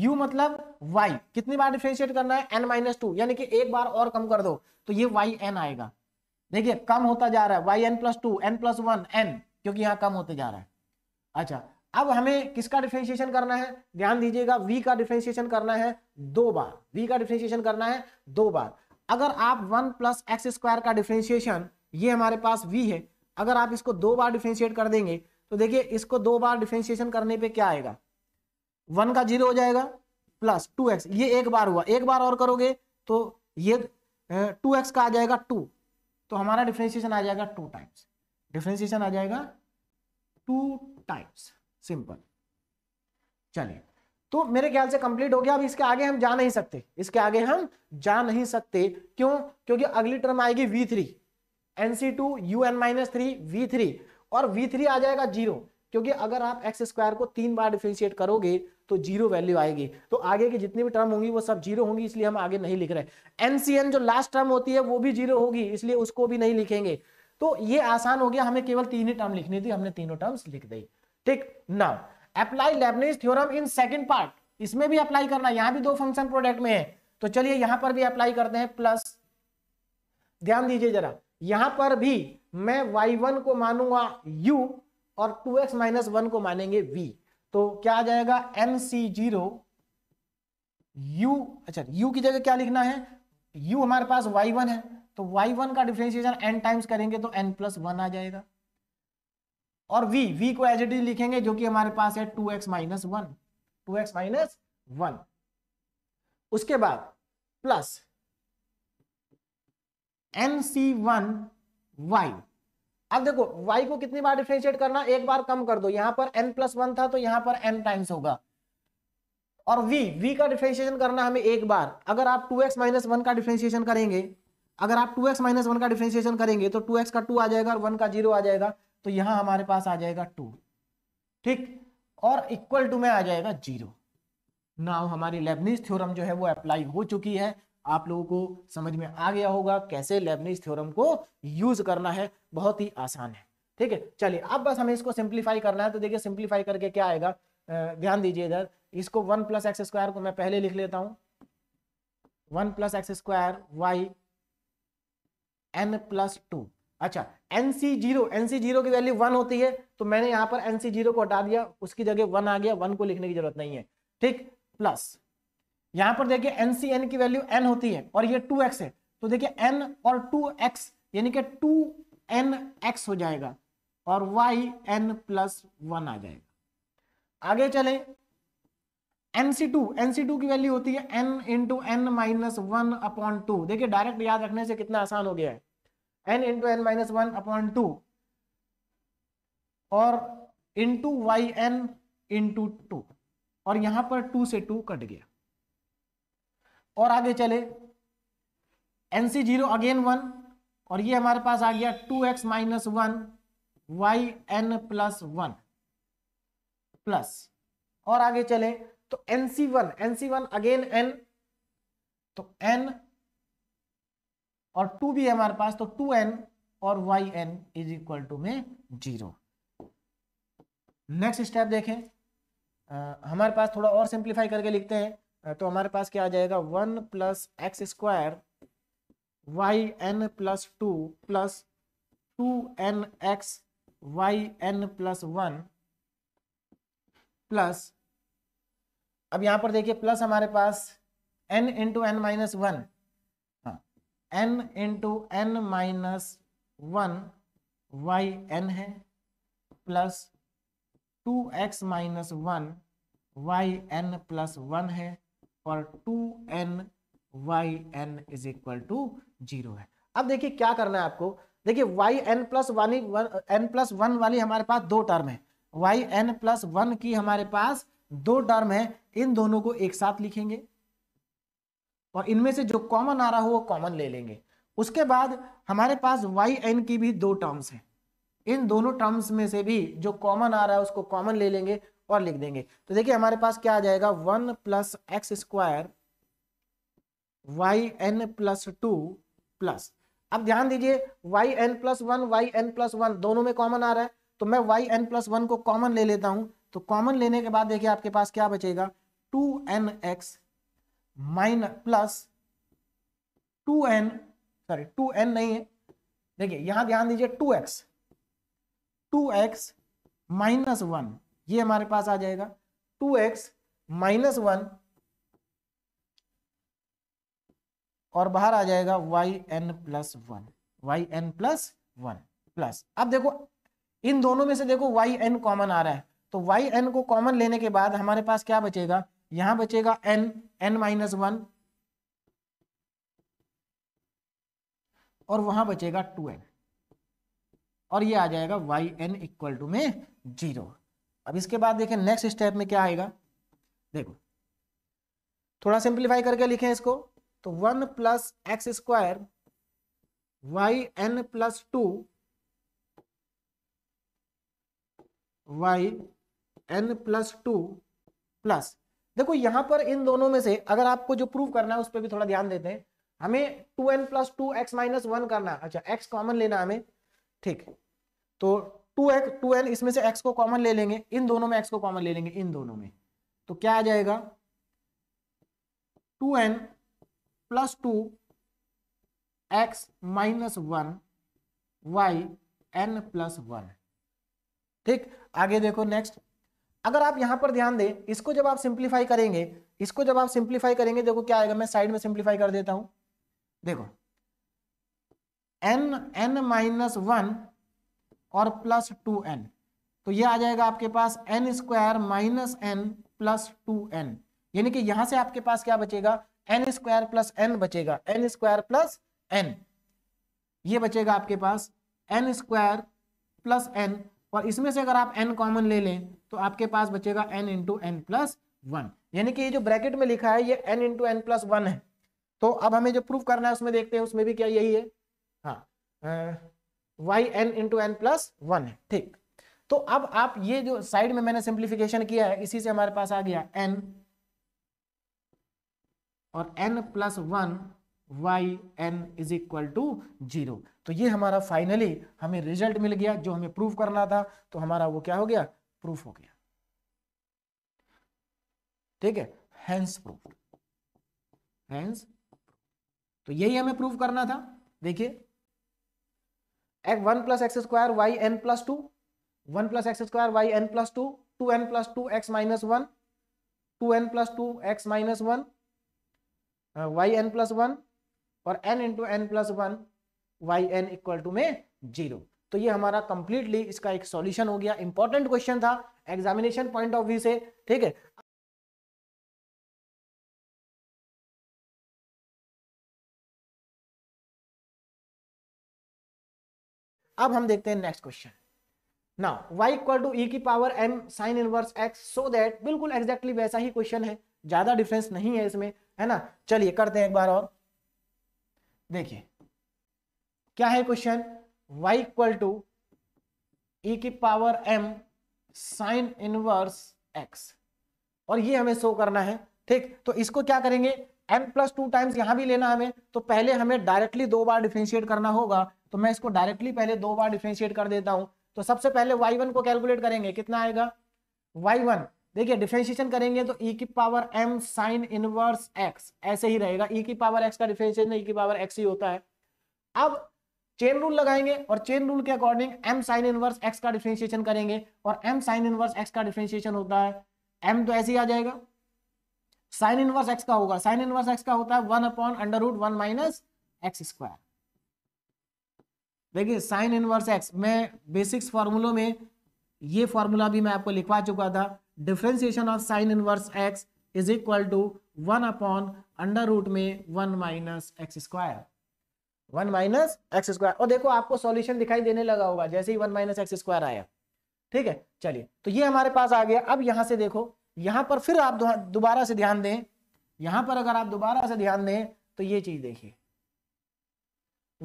यू मतलब वाई कितनी बार डिफ्रेंशिएट करना है एन माइनस टू यानी कि एक बार और कम कर दो तो ये वाई एन आएगा देखिए कम होता जा रहा है y n plus two n plus one n क्योंकि यहां कम होते जा रहा है अच्छा अब हमें किसका डिफ्रेंशिएशन करना है ध्यान दीजिएगा वी का डिफ्रेंशिएशन करना है दो बार वी का डिफ्रेंशिएशन करना है दो बार अगर आप वन प्लस एक्स स्क्वायर का डिफ्रेंशिएशन ये हमारे पास वी है अगर आप इसको दो बार डिफ्रेंशिएट कर देंगे तो देखिए इसको दो बार डिफ्रेंशिएशन करने पे क्या आएगा वन का जीरो हो जाएगा प्लस टू एक्स ये एक बार हुआ एक बार और करोगे तो ये टू एक्स का आ जाएगा टू तो हमारा डिफ्रेंशिएशन आ जाएगा टू टाइम्स डिफ्रेंशिएशन आ जाएगा टू टाइम्स सिंपल चलिए तो मेरे ख्याल से कंप्लीट हो गया अब इसके आगे हम जा नहीं सकते इसके आगे हम जा नहीं सकते क्यों क्योंकि अगली टर्म आएगी वी थ्री एन सी two u n minus three v three और वी थ्री आ जाएगा जीरो क्योंकि अगर आप एक्स स्क्वायर को तीन बार डिफ्रेंशिएट करोगे तो जीरो वैल्यू आएगी तो आगे की जितनी भी टर्म होंगी वो सब जीरो होंगी इसलिए हम आगे नहीं लिख रहे एनसीएन जो लास्ट टर्म होती है वो भी जीरो होगी इसलिए उसको भी नहीं लिखेंगे तो ये आसान हो गया हमें केवल तीन ही टर्म लिखनी थी हमने तीनों टर्म्स लिख दी ठीक now apply Leibniz theorem in second part इसमें भी अप्लाई करना यहां भी दो फंक्शन प्रोडक्ट में है तो चलिए यहां पर भी अप्लाई करते हैं प्लस ध्यान दीजिए जरा यहां पर भी मैं y1 को मानूंगा u और 2x एक्स माइनस वन को मानेंगे v तो क्या आ जाएगा एम सी जीरो यू अच्छा u की जगह क्या लिखना है u हमारे पास y1 है तो y1 का डिफ्रेंशिएशन n टाइम्स करेंगे तो n प्लस वन आ जाएगा और v v को एज इट इज लिखेंगे जो कि हमारे पास है two x minus one two x minus one उसके बाद प्लस एन सी वन वाई अब देखो y को कितनी बार डिफ्रेंशिएट करना एक बार कम कर दो यहां पर n प्लस वन था तो यहां पर n टाइम्स होगा और v v का डिफ्रेंशिएशन करना हमें एक बार अगर आप 2x एक्स माइनस वन का डिफ्रेंशिएशन करेंगे अगर आप 2x एक्स माइनस वन का डिफ्रेंशिएशन करेंगे तो 2x का 2 आ जाएगा और 1 का 0 आ जाएगा तो यहां हमारे पास आ जाएगा टू ठीक और इक्वल टू में आ जाएगा जीरो नाउ हमारी लेबनीज थ्योरम जो है वो अप्लाई हो चुकी है आप लोगों को समझ में आ गया होगा कैसे लेबनीज थ्योरम को यूज करना है बहुत ही आसान है ठीक है चलिए अब बस हमें इसको सिंप्लीफाई करना है तो देखिए सिंप्लीफाई करके क्या आएगा ध्यान दीजिए इधर इसको वन प्लस एक्स स्क्वायर को मैं पहले लिख लेता हूं one plus x square y n plus two अच्छा एन सी जीरो एन सी जीरो की वैल्यू वन होती है तो मैंने यहां पर एन सी जीरो को हटा दिया उसकी जगह वन आ गया वन को लिखने की जरूरत नहीं है ठीक प्लस यहां पर देखिए एन सी एन की वैल्यू एन होती है और ये टू एक्स है तो देखिए एन और टू एक्स यानी कि टू एन एक्स हो जाएगा और वाई एन प्लस वन आ जाएगा आगे चले एन सी टू एन सी टू की वैल्यू होती है n into n minus one upon two देखिए डायरेक्ट याद रखने से कितना आसान हो गया है n into n minus one upon two और into y n into two और यहां पर टू से टू कट गया और आगे चले एन सी जीरो अगेन वन और ये हमारे पास आ गया two x minus one y n plus one plus और आगे चले तो एन सी वन एन सी वन अगेन एन तो एन और टू भी है हमारे पास तो टू एन और y n is equal to में जीरो नेक्स्ट स्टेप देखें आ, हमारे पास थोड़ा और सिंप्लीफाई करके लिखते हैं तो हमारे पास क्या आ जाएगा one plus x square y n plus two plus two n x y n plus one plus अब यहां पर देखिए प्लस हमारे पास n into n minus one n into n minus one y n है plus two x minus one y n plus one है और two n y n is equal to zero है अब देखिए क्या करना है आपको देखिए वाई एन प्लस वाली एन प्लस वन वाली हमारे पास दो टर्म है वाई एन प्लस वन की हमारे पास दो टर्म है इन दोनों को एक साथ लिखेंगे और इनमें से जो कॉमन आ रहा हो वो कॉमन ले लेंगे उसके बाद हमारे पास वाई एन की भी दो टर्म्स हैं इन दोनों टर्म्स में से भी जो कॉमन आ रहा है उसको कॉमन ले लेंगे और लिख देंगे तो देखिए हमारे पास क्या आ जाएगा one plus x square y n plus two plus अब ध्यान दीजिए y n plus one y n plus one दोनों में कॉमन आ रहा है तो मैं वाई एन प्लस वन को कॉमन ले लेता हूं तो कॉमन लेने के बाद देखिए आपके पास क्या बचेगा two n x minus plus two n sorry two n नहीं है देखिए यहां ध्यान दीजिए two x two x minus one ये हमारे पास आ जाएगा टू एक्स माइनस वन और बाहर आ जाएगा y n plus one y n plus one plus अब देखो इन दोनों में से देखो वाई एन कॉमन आ रहा है तो वाई एन को कॉमन लेने के बाद हमारे पास क्या बचेगा यहां बचेगा एन एन माइनस वन और वहां बचेगा टू एन और ये आ जाएगा वाई एन इक्वल टू में जीरो अब इसके बाद देखें नेक्स्ट स्टेप में क्या आएगा देखो थोड़ा सिंप्लीफाई करके लिखें इसको तो one plus x square y n plus two y n plus two plus देखो यहां पर इन दोनों में से अगर आपको जो प्रूव करना है उस पर भी थोड़ा ध्यान देते हैं हमें two n plus two x minus one करना अच्छा एक्स कॉमन लेना हमें ठीक तो टू एक्स टू एन इसमें से एक्स को कॉमन ले लेंगे इन दोनों में एक्स को कॉमन ले लेंगे इन दोनों में तो क्या आ जाएगा two n plus two x minus one y n plus one ठीक आगे देखो नेक्स्ट अगर आप यहां पर ध्यान दें इसको जब आप सिंप्लीफाई करेंगे इसको जब आप सिंप्लीफाई करेंगे देखो क्या आएगा मैं साइड में सिंप्लीफाई कर देता हूं देखो एन एन माइनस वन और प्लस टू एन तो ये आ जाएगा आपके पास n square minus n plus two n यानी कि यहां से आपके पास क्या बचेगा एन स्क्वायर प्लस एन बचेगा एन स्क्वायर प्लस एन ये बचेगा आपके पास एन स्क्वायर प्लस एन और इसमें से अगर आप एन कॉमन ले लें तो आपके पास बचेगा n into n plus one यानी कि ये जो ब्रैकेट में लिखा है ये n into n plus one है तो अब हमें जो प्रूफ करना है उसमें देखते हैं उसमें भी क्या यही है हाँ y n into n plus one है ठीक तो अब आप ये जो साइड में मैंने सिंप्लीफिकेशन किया है इसी से हमारे पास आ गया एन और n plus one y n is equal to zero तो ये हमारा फाइनली हमें रिजल्ट मिल गया जो हमें प्रूफ करना था तो हमारा वो क्या हो गया प्रूफ हो गया ठीक है हैंस प्रूफ हैंस तो यही हमें प्रूफ करना था देखिए one plus x square y n plus two one plus x square y n plus two two n plus two x minus one two n plus two x minus one y n plus one और n into n plus one y n equal to में zero तो ये हमारा completely इसका एक solution हो गया important question था एग्जामिनेशन पॉइंट ऑफ व्यू से ठीक है अब हम देखते हैं next question now y equal to e की power m sine inverse x so that बिल्कुल एग्जैक्टली वैसा ही क्वेश्चन है ज्यादा डिफरेंस नहीं है इसमें है ना चलिए करते हैं एक बार और देखिए क्या है question y equal to e की power m sine inverse x और ये हमें शो करना है ठीक तो इसको क्या करेंगे एम प्लस टू टाइम्स यहां भी लेना हमें तो पहले हमें डायरेक्टली दो बार डिफ्रेंशिएट करना होगा तो मैं इसको डायरेक्टली पहले दो बार डिफ्रेंशिएट कर देता हूं तो सबसे पहले वाई वन को कैलकुलेट करेंगे कितना आएगा वाई वन देखिए डिफ्रेंशिएशन करेंगे तो ई e की power m sine inverse x ऐसे ही रहेगा ई e की पावर एक्स का डिफ्रेंशिएशन ई e की पावर एक्स ही होता है अब चेन रूल लगाएंगे और चेन रूल के according m sine inverse x का डिफ्रेंशिएशन करेंगे और एम साइन इनवर्स एक्स का डिफ्रेंशिएशन होता है एम तो ऐसे ही आ जाएगा साइन इनवर्स एक्स का होगा साइन इनवर्स एक्स का होता है one upon under root one minus x square देखिए साइन इनवर्स एक्स मैं बेसिक्स फार्मूलों में ये फॉर्मूला भी मैं आपको लिखवा चुका था differentiation of sine inverse x is equal to one upon under root में one minus x square one minus x square और देखो आपको सॉल्यूशन दिखाई देने लगा होगा जैसे ही वन माइनस एक्स स्क्वायर आया ठीक है चलिए तो ये हमारे पास आ गया अब यहां से देखो यहां पर फिर आप दोबारा से ध्यान दें यहां पर अगर आप दोबारा से ध्यान दें तो ये चीज देखिए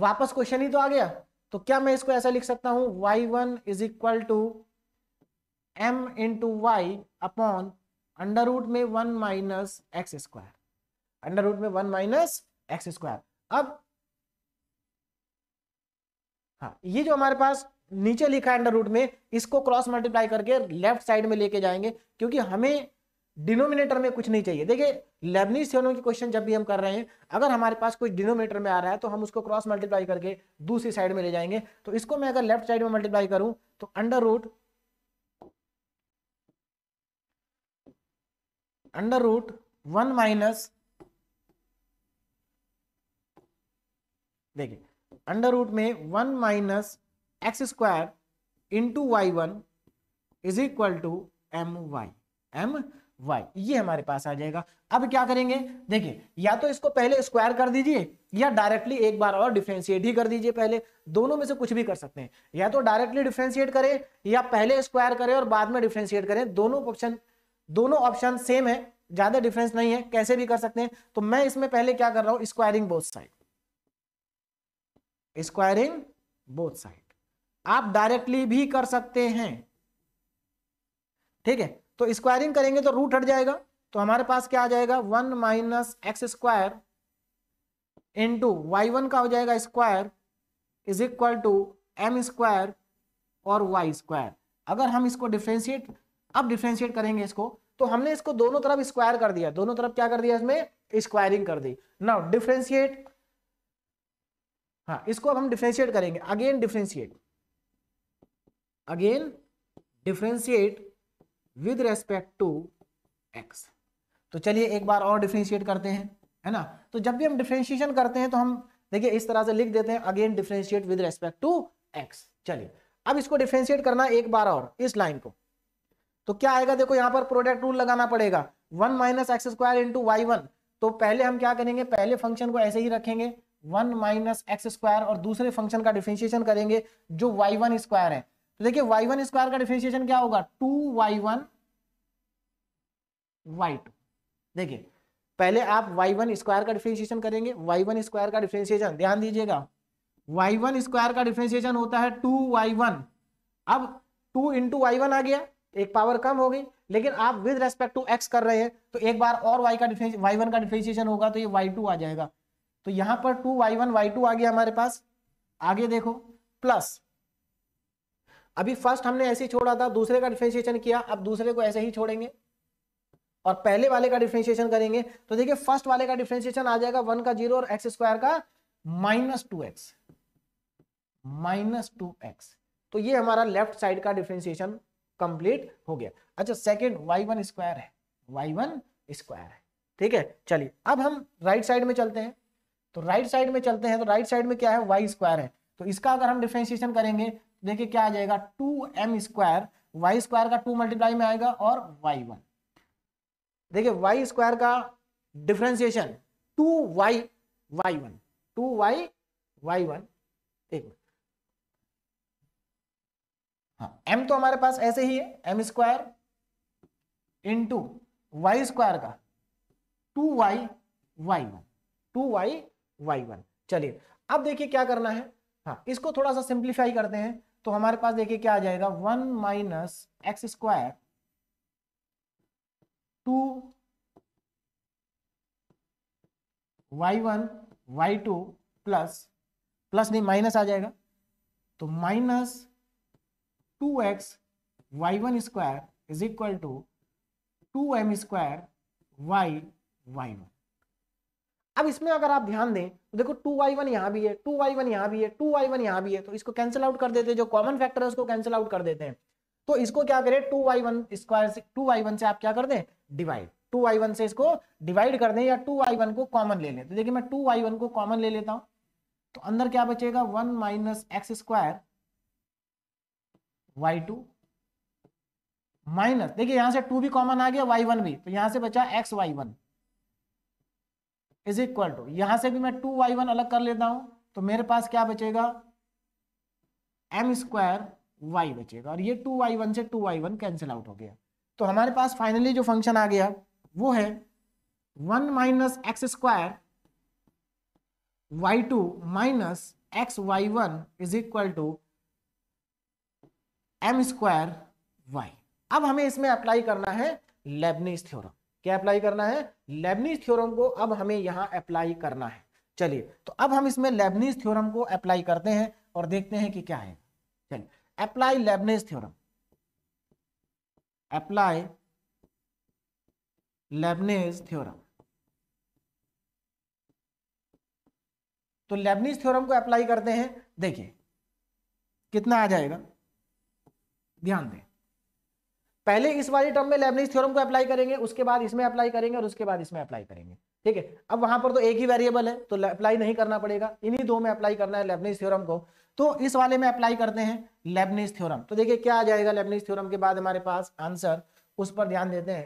वापस क्वेश्चन ही तो आ गया तो क्या मैं इसको ऐसा लिख सकता हूं y one is equal to m into y upon under root में one minus x square under root में वन माइनस एक्स स्क्वायर अब हाँ ये जो हमारे पास नीचे लिखा है अंडर रूट में इसको क्रॉस मल्टीप्लाई करके लेफ्ट साइड में लेके जाएंगे क्योंकि हमें डिनोमिनेटर में कुछ नहीं चाहिए देखिए लेबनी सेनों के क्वेश्चन जब भी हम कर रहे हैं अगर हमारे पास कोई डिनोमिनेटर में आ रहा है तो हम उसको क्रॉस मल्टीप्लाई करके दूसरी साइड में ले जाएंगे तो इसको मैं अगर लेफ्ट साइड में मल्टीप्लाई करूं तो under root under root one minus देखिए अंडर रूट में one minus x square into y one is equal to m y m y ये हमारे पास आ जाएगा अब क्या करेंगे देखिए या तो इसको पहले स्क्वायर कर दीजिए या डायरेक्टली एक बार और डिफ्रेंशिएट ही कर दीजिए पहले दोनों में से कुछ भी कर सकते हैं या तो डायरेक्टली डिफ्रेंशिएट करें या पहले स्क्वायर करें और बाद में डिफ्रेंशिएट करें दोनों ऑप्शन दोनों ऑप्शन सेम है ज्यादा डिफरेंस नहीं है कैसे भी कर सकते हैं तो मैं इसमें पहले क्या कर रहा हूं squaring both side squaring both side आप डायरेक्टली भी कर सकते हैं ठीक है तो स्क्वायरिंग करेंगे तो रूट हट जाएगा तो हमारे पास क्या आ जाएगा one minus x square into y one का हो जाएगा square is equal to m square और वाई स्क्वायर अगर हम इसको डिफ्रेंशिएट अब डिफ्रेंशिएट करेंगे इसको तो हमने इसको दोनों तरफ स्क्वायर कर दिया दोनों तरफ क्या कर दिया इसमें स्क्वायरिंग कर दी नाउ डिफ्रेंशिएट हाँ इसको अब हम डिफ्रेंशिएट करेंगे again differentiate again differentiate with respect to x तो चलिए एक बार और डिफ्रेंशिएट करते हैं है ना तो जब भी हम डिफ्रेंशिएशन करते हैं तो हम देखिए इस तरह से लिख देते हैं again differentiate with respect to x चलिए अब इसको डिफ्रेंशिएट करना एक बार और इस लाइन को तो क्या आएगा देखो यहां पर प्रोडक्ट रूल लगाना पड़ेगा one minus x square into y one तो पहले हम क्या करेंगे पहले फंक्शन को ऐसे ही रखेंगे वन माइनस एक्स स्क्वायर और दूसरे फंक्शन का डिफ्रेंशिएशन करेंगे जो वाई वन स्क्वायर है तो देखिए वाई वन स्क्वायर का डिफ्रेंशिएशन क्या होगा two y one y two देखिए पहले आप वाई वन स्क्वायर का डिफ्रेंशिएशन करेंगे वाई वन स्क्वायर का डिफ्रेंशिएशन ध्यान दीजिएगा वाई वन स्क्वायर का डिफ्रेंशिएशन होता है टू वाई वन अब टू इंटू वाई वन आ गया एक पावर कम हो गई लेकिन आप विद रेस्पेक्ट टू एक्स कर रहे हैं तो एक बार और वाई का डिफ्रेंस वाई वन का डिफ्रेंशिएशन होगा तो ये वाई टू आ जाएगा तो यहां पर two y one y two आ गया हमारे पास आगे देखो प्लस अभी फर्स्ट हमने ऐसे ही छोड़ा था दूसरे का डिफ्रेंशिएशन किया अब दूसरे को ऐसे ही छोड़ेंगे और पहले वाले का डिफ्रेंशिएशन करेंगे तो देखिए फर्स्ट वाले का डिफ्रेंशिएशन आ जाएगा वन का जीरो और एक्स स्क्वायर का minus two x minus two x तो ये हमारा लेफ्ट साइड का डिफ्रेंशिएशन कंप्लीट हो गया अच्छा सेकेंड वाई वन स्क्वायर है वाई वन स्क्वायर है ठीक है चलिए अब हम राइट right साइड में चलते हैं तो राइट साइड में चलते हैं तो राइट साइड में क्या है वाई स्क्वायर है तो इसका अगर हम डिफ्रेंशिएशन करेंगे देखिए क्या आ जाएगा two m square y square का टू मल्टीप्लाई में आएगा और वाई वन देखिए वाई स्क्वायर का differentiation two y y one two y y one एक मिनट हाँ एम तो हमारे पास ऐसे ही है m square into y square का two y y one two y y one चलिए अब देखिए क्या करना है हाँ इसको थोड़ा सा सिंप्लीफाई करते हैं तो हमारे पास देखिए क्या आ जाएगा one minus x square two y one y two plus plus नहीं माइनस आ जाएगा तो minus two x y one square is equal to two m square y y one अब इसमें अगर आप ध्यान दें तो देखो टू वाई वन यहाँ भी है टू वाई वन यहाँ भी है टू वाई वन यहाँ भी है तो इसको कैंसिल आउट कर देते हैं जो कॉमन फैक्टर है उसको कैंसिल आउट कर देते हैं तो इसको क्या करें टू वाई वन स्क्वायर से टू वाई वन से आप क्या कर दें डिवाइड टू वाई वन से इसको डिवाइड कर दें या टू वाई वन को कॉमन ले लें तो देखिए मैं टू वाई वन को कॉमन ले लेता हूं तो अंदर क्या बचेगा one minus x square y two minus देखिए यहां से टू भी कॉमन आ गया वाई वन भी तो यहां से बचा x y one is equal to यहां से भी मैं टू वाई वन अलग कर लेता हूं तो मेरे पास क्या बचेगा एम स्क्वायर वाई बचेगा और ये टू वाई वन से two y one cancel out हो गया तो हमारे पास फाइनली जो फंक्शन आ गया वो है one minus x square y two minus x y one is equal to m square y अब हमें इसमें अप्लाई करना है लेबनीज थ्योरम क्या अप्लाई करना है लेबनीज थ्योरम को अब हमें यहाँ अप्लाई करना है चलिए तो अब हम इसमें लेबनीज थ्योरम को अप्लाई करते हैं और देखते हैं कि क्या है चलिए apply Leibniz theorem apply Leibniz theorem तो लेबनीज थ्योरम को अप्लाई करते हैं देखिए कितना आ जाएगा ध्यान दें पहले इस वाली टर्म में लेबनीज थ्योरम को अप्लाई करेंगे उसके बाद इसमें अप्लाई करेंगे और उसके बाद इसमें अप्लाई करेंगे ठीक है अब वहां पर तो एक ही वेरिएबल है तो अप्लाई नहीं करना पड़ेगा इन्हीं दो में अप्लाई करना है लेबनीज थ्योरम को तो इस वाले में अप्लाई करते हैं लेबनीज थ्योरम तो देखिए क्या आ जाएगा लेबनीज थ्योरम के बाद हमारे पास आंसर उस पर ध्यान देते हैं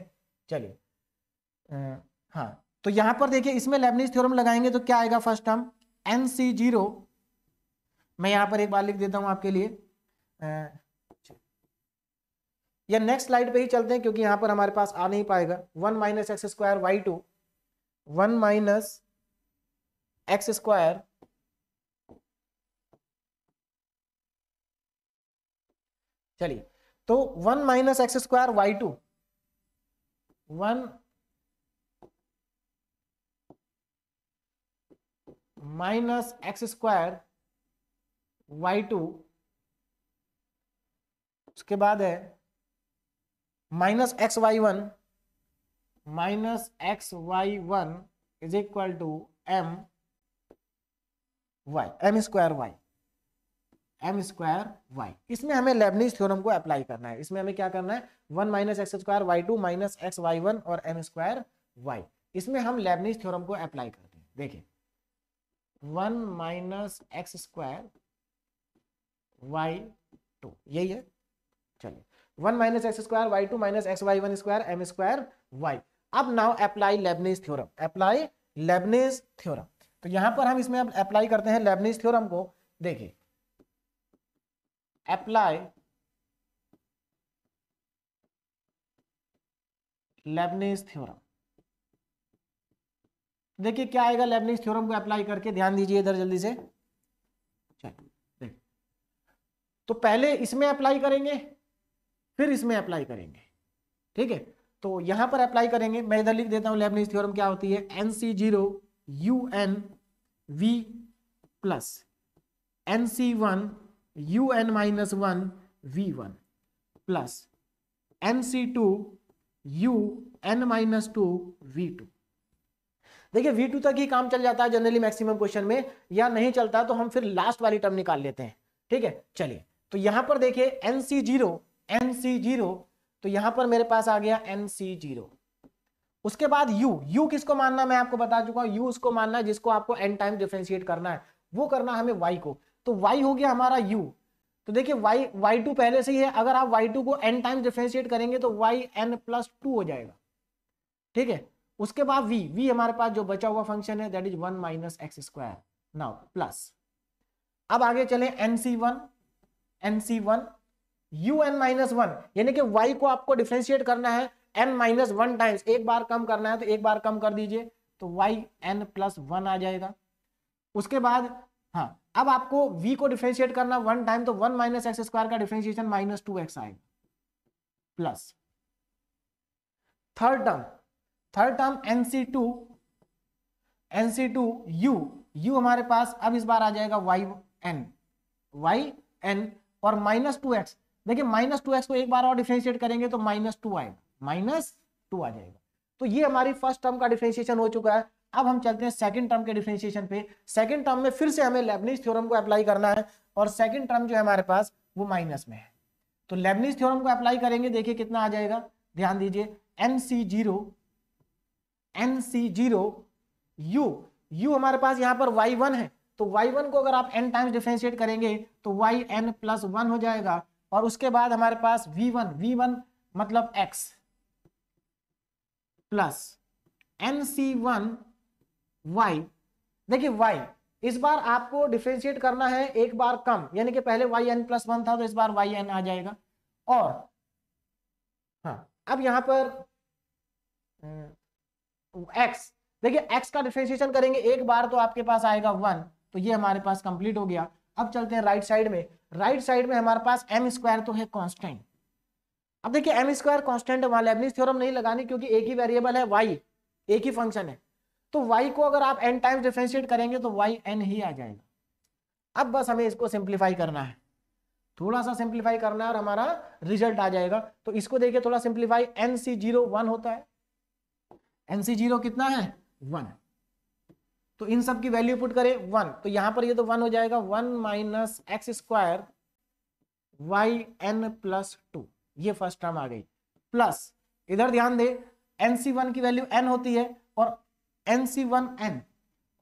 चलिए हाँ तो यहां पर देखिए इसमें लेबनीज थ्योरम लगाएंगे तो क्या आएगा फर्स्ट टर्म एन सी जीरो मैं यहां पर एक बार लिख देता हूँ आपके लिए या नेक्स्ट स्लाइड पे ही चलते हैं क्योंकि यहां पर हमारे पास आ नहीं पाएगा one minus x square y two one minus x square चलिए तो one minus x square y two one minus x square y two उसके बाद है minus x y one minus x y one is equal to m y m square y m square y इसमें हमें Lebanese theorem को apply करना है इसमें हमें क्या करना है one minus x square y two minus x y one और एम स्क्वायर वाई इसमें हम लेबनीज थ्योरम को अप्लाई करते हैं देखिए one minus x square y two यही है चलिए one minus x square y two minus x y one square m square y अब now apply Leibniz theorem apply Leibniz theorem तो यहां पर हम इसमें अप्लाई करते हैं लेबनेस थ्योरम को देखिए अप्लाई लेबनेस थ्योरम देखिए क्या आएगा लेबनेस थ्योरम को अप्लाई करके ध्यान दीजिए इधर जल्दी से चलिए तो पहले इसमें अप्लाई करेंगे फिर इसमें अप्लाई करेंगे ठीक है तो यहां पर अप्लाई करेंगे मैं इधर लिख देता हूं लेबनीज थ्योरम क्या होती है एन सी zero u n v plus n सी one u n minus one v one plus n सी two u n minus two v two देखिए वी टू तक ही काम चल जाता है जनरली मैक्सिमम क्वेश्चन में या नहीं चलता तो हम फिर लास्ट वाली टर्म निकाल लेते हैं ठीक है चलिए तो यहां पर देखिए एन सी जीरो एन सी जीरो तो यहां पर मेरे पास आ गया एन सी जीरो उसके बाद U U किसको मानना मैं आपको बता चुका हूं U उसको मानना है जिसको आपको n टाइम डिफ्रेंशिएट करना है वो करना है हमें Y को तो Y हो गया हमारा U तो देखिए Y Y2 पहले से ही है अगर आप Y2 को n टाइम डिफ्रेंशिएट करेंगे तो वाई एन प्लस टू हो जाएगा ठीक है उसके बाद V V हमारे पास जो बचा हुआ फंक्शन है that is one minus x square now plus अब आगे चले एन सी वन एन सी one u n minus one यानी कि वाई को आपको डिफ्रेंशिएट करना है एन माइनस वन टाइम्स एक बार कम करना है तो एक बार कम कर दीजिए तो वाई एन प्लस वन आ जाएगा उसके बाद हाँ अब आपको v को डिफ्रेंशिएट करना वन टाइम तो वन माइनस एक्स स्क्वायर का डिफ्रेंशिएशन माइनस टू एक्स आएगा plus third term third term n C two n सी टू यू यू हमारे पास अब इस बार आ जाएगा वाई एन वाई एन और माइनस टू एक्स देखिए माइनस टू एक्स को एक बार और डिफ्रेंशिएट करेंगे तो माइनस टू आएगा माइनस टू आ जाएगा तो ये हमारी फर्स्ट टर्म का डिफ्रेंशिएशन हो चुका है अब हम चलते हैं सेकंड टर्म के डिफ्रेंशिएशन पे सेकंड टर्म में फिर से हमें लेबनीज थ्योरम को अप्लाई करना है और सेकंड टर्म जो है हमारे पास वो माइनस में है तो लेबनीज थ्योरम को अप्लाई करेंगे देखिए कितना आ जाएगा ध्यान दीजिए एन सी जीरो एन सी जीरो यू यू हमारे पास यहाँ पर वाई वन है तो वाई वन को अगर आप एन टाइम्स डिफ्रेंशिएट करेंगे तो वाई एन प्लस वन हो जाएगा और उसके बाद हमारे पास वी वन वी वन मतलब एक्स प्लस एन सी वन वाई देखिए वाई इस बार आपको डिफ्रेंशिएट करना है एक बार कम यानी कि पहले वाई एन प्लस वन था तो इस बार वाई एन आ जाएगा और हाँ अब यहां पर एक्स देखिए एक्स का डिफ्रेंशिएशन करेंगे एक बार तो आपके पास आएगा वन तो ये हमारे पास कंप्लीट हो गया अब चलते हैं राइट साइड में राइट right साइड में हमारे पास एम स्क्वायर तो है कांस्टेंट अब देखिए एम स्क्वायर कॉन्स्टेंट है वहां लेबनिस थ्योरम नहीं लगानी क्योंकि एक ही वेरिएबल है वाई एक ही फंक्शन है तो वाई को अगर आप एन टाइम्स डिफ्रेंशिएट करेंगे तो वाई एन ही आ जाएगा अब बस हमें इसको सिंप्लीफाई करना है थोड़ा सा सिंप्लीफाई करना है और हमारा रिजल्ट आ जाएगा तो इसको देखिए थोड़ा सिंप्लीफाई एन सी जीरो वन होता है एन सी जीरो कितना है वन तो इन सब की वैल्यू पुट करें वन तो यहां पर ये तो वन हो जाएगा one minus x square y n plus two ये फर्स्ट टर्म आ गई प्लस इधर ध्यान दे एन सी वन की वैल्यू एन होती है और एन सी वन एन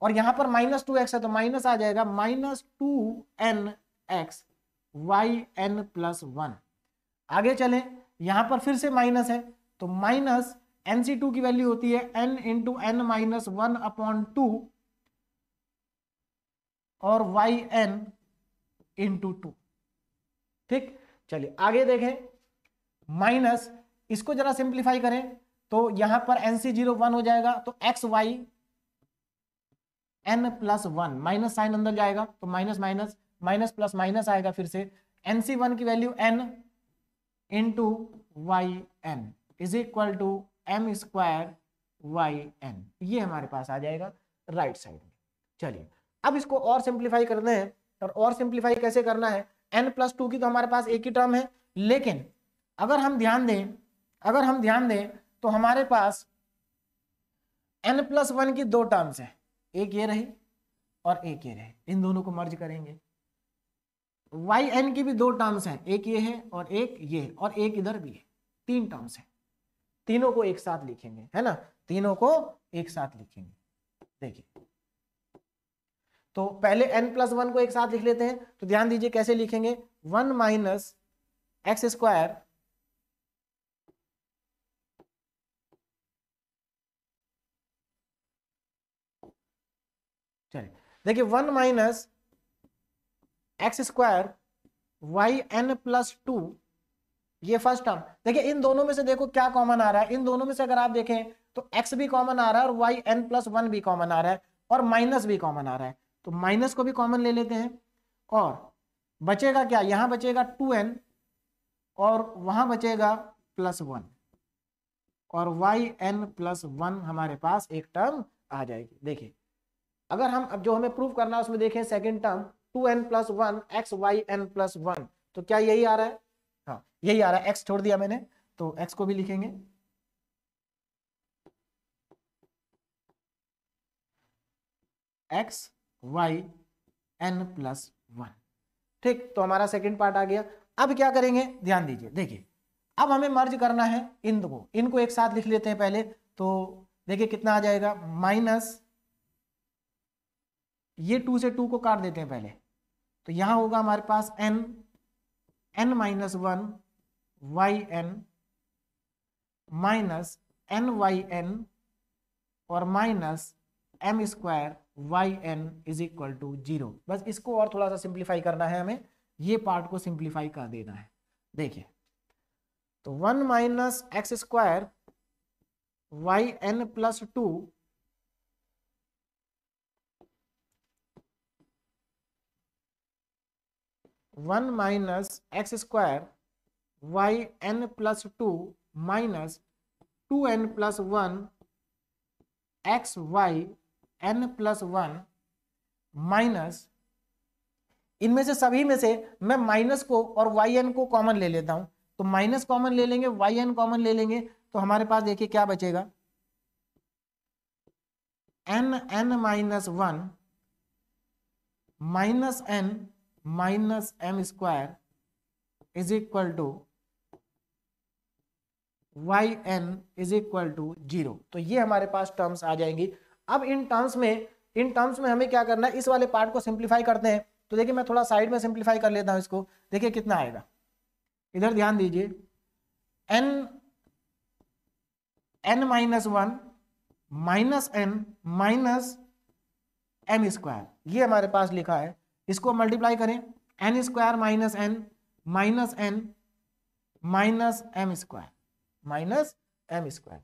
और यहां पर माइनस टू एक्स है तो माइनस आ जाएगा minus two n x y n plus one आगे चले यहां पर फिर से माइनस है तो माइनस एन सी टू की वैल्यू होती है n into n minus one upon two और वाई एन इंटू टू ठीक चलिए आगे देखें माइनस इसको जरा सिंप्लीफाई करें तो यहां पर एन सी जीरो वन हो जाएगा तो x y n plus one minus sign अंदर जाएगा तो minus minus minus plus minus आएगा फिर से एन सी वन की value n into y n is equal to m square y n ये हमारे पास आ जाएगा राइट साइड में चलिए अब इसको और सिंप्लीफाई करना है और और सिंप्लीफाई कैसे करना है एन प्लस टू की तो हमारे पास एक ही टर्म है लेकिन अगर हम ध्यान दें अगर हम ध्यान दें तो हमारे पास एन प्लस वन की दो टर्म्स है एक ये रही और एक ये रहे इन दोनों को मर्ज करेंगे वाई एन की भी दो टर्म्स हैं एक ये है और एक ये और एक इधर भी है तीन टर्म्स है तीनों को एक साथ लिखेंगे है ना तीनों को एक साथ लिखेंगे देखिए तो पहले एन प्लस वन को एक साथ लिख लेते हैं तो ध्यान दीजिए कैसे लिखेंगे वन माइनस एक्स स्क्वायर चलिए देखिए one minus x square y n plus two ये फर्स्ट टर्म देखिए इन दोनों में से देखो क्या कॉमन आ रहा है इन दोनों में से अगर आप देखें तो x भी कॉमन आ रहा है और वाई एन प्लस वन भी कॉमन आ रहा है और माइनस भी कॉमन आ रहा है तो माइनस को भी कॉमन ले लेते हैं और बचेगा क्या यहां बचेगा टू एन और वहां बचेगा प्लस वन और वाई एन प्लस वन हमारे पास एक टर्म आ जाएगी देखिए अगर हम अब जो हमें प्रूव करना है उसमें देखें second term two n plus one x y n plus one तो क्या यही आ रहा है हाँ यही आ रहा है एक्स छोड़ दिया मैंने तो एक्स को भी लिखेंगे x y n plus one ठीक तो हमारा सेकंड पार्ट आ गया अब क्या करेंगे ध्यान दीजिए देखिए अब हमें मर्ज करना है इन को इनको एक साथ लिख लेते हैं पहले तो देखिए कितना आ जाएगा माइनस ये टू से टू को काट देते हैं पहले तो यहां होगा हमारे पास n n minus one y n minus n y n और minus m square y n is equal to zero बस इसको और थोड़ा सा सिंप्लीफाई करना है हमें ये पार्ट को सिंप्लीफाई कर देना है देखिए तो one minus x square y n plus two one minus x square y n plus two minus two n plus one x y n plus one minus इनमें से सभी में से मैं माइनस को और वाई एन को कॉमन ले लेता हूं तो माइनस कॉमन ले लेंगे वाई एन कॉमन ले लेंगे तो हमारे पास देखिए क्या बचेगा n n minus one minus n minus m square is equal to y n is equal to zero तो ये हमारे पास टर्म्स आ जाएंगी अब इन टर्म्स में इन टर्म्स में हमें क्या करना है इस वाले पार्ट को सिंप्लीफाई करते हैं तो देखिए मैं थोड़ा साइड में सिंप्लीफाई कर लेता हूं इसको देखिए कितना आएगा इधर ध्यान दीजिए n n minus one minus n minus m square ये हमारे पास लिखा है इसको मल्टीप्लाई करें n square minus n minus n minus m square minus m square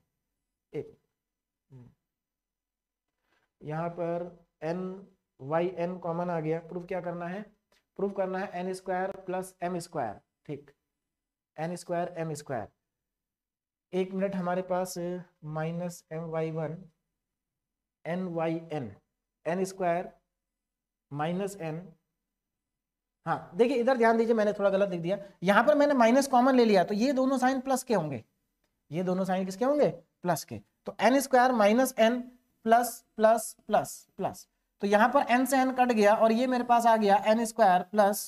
यहाँ पर एन वाई एन कॉमन आ गया प्रूफ क्या करना है प्रूफ करना है n square plus m square ठीक एन स्क्वायर एम स्क्वायर एक मिनट हमारे पास minus m y one n y n N square minus n हाँ देखिए इधर ध्यान दीजिए मैंने थोड़ा गलत लिख दिया यहाँ पर मैंने माइनस कॉमन ले लिया तो ये दोनों साइन प्लस के होंगे ये दोनों साइन किसके होंगे प्लस के तो n square minus n plus plus plus plus तो यहां पर एन से एन कट गया और ये मेरे पास आ गया n square plus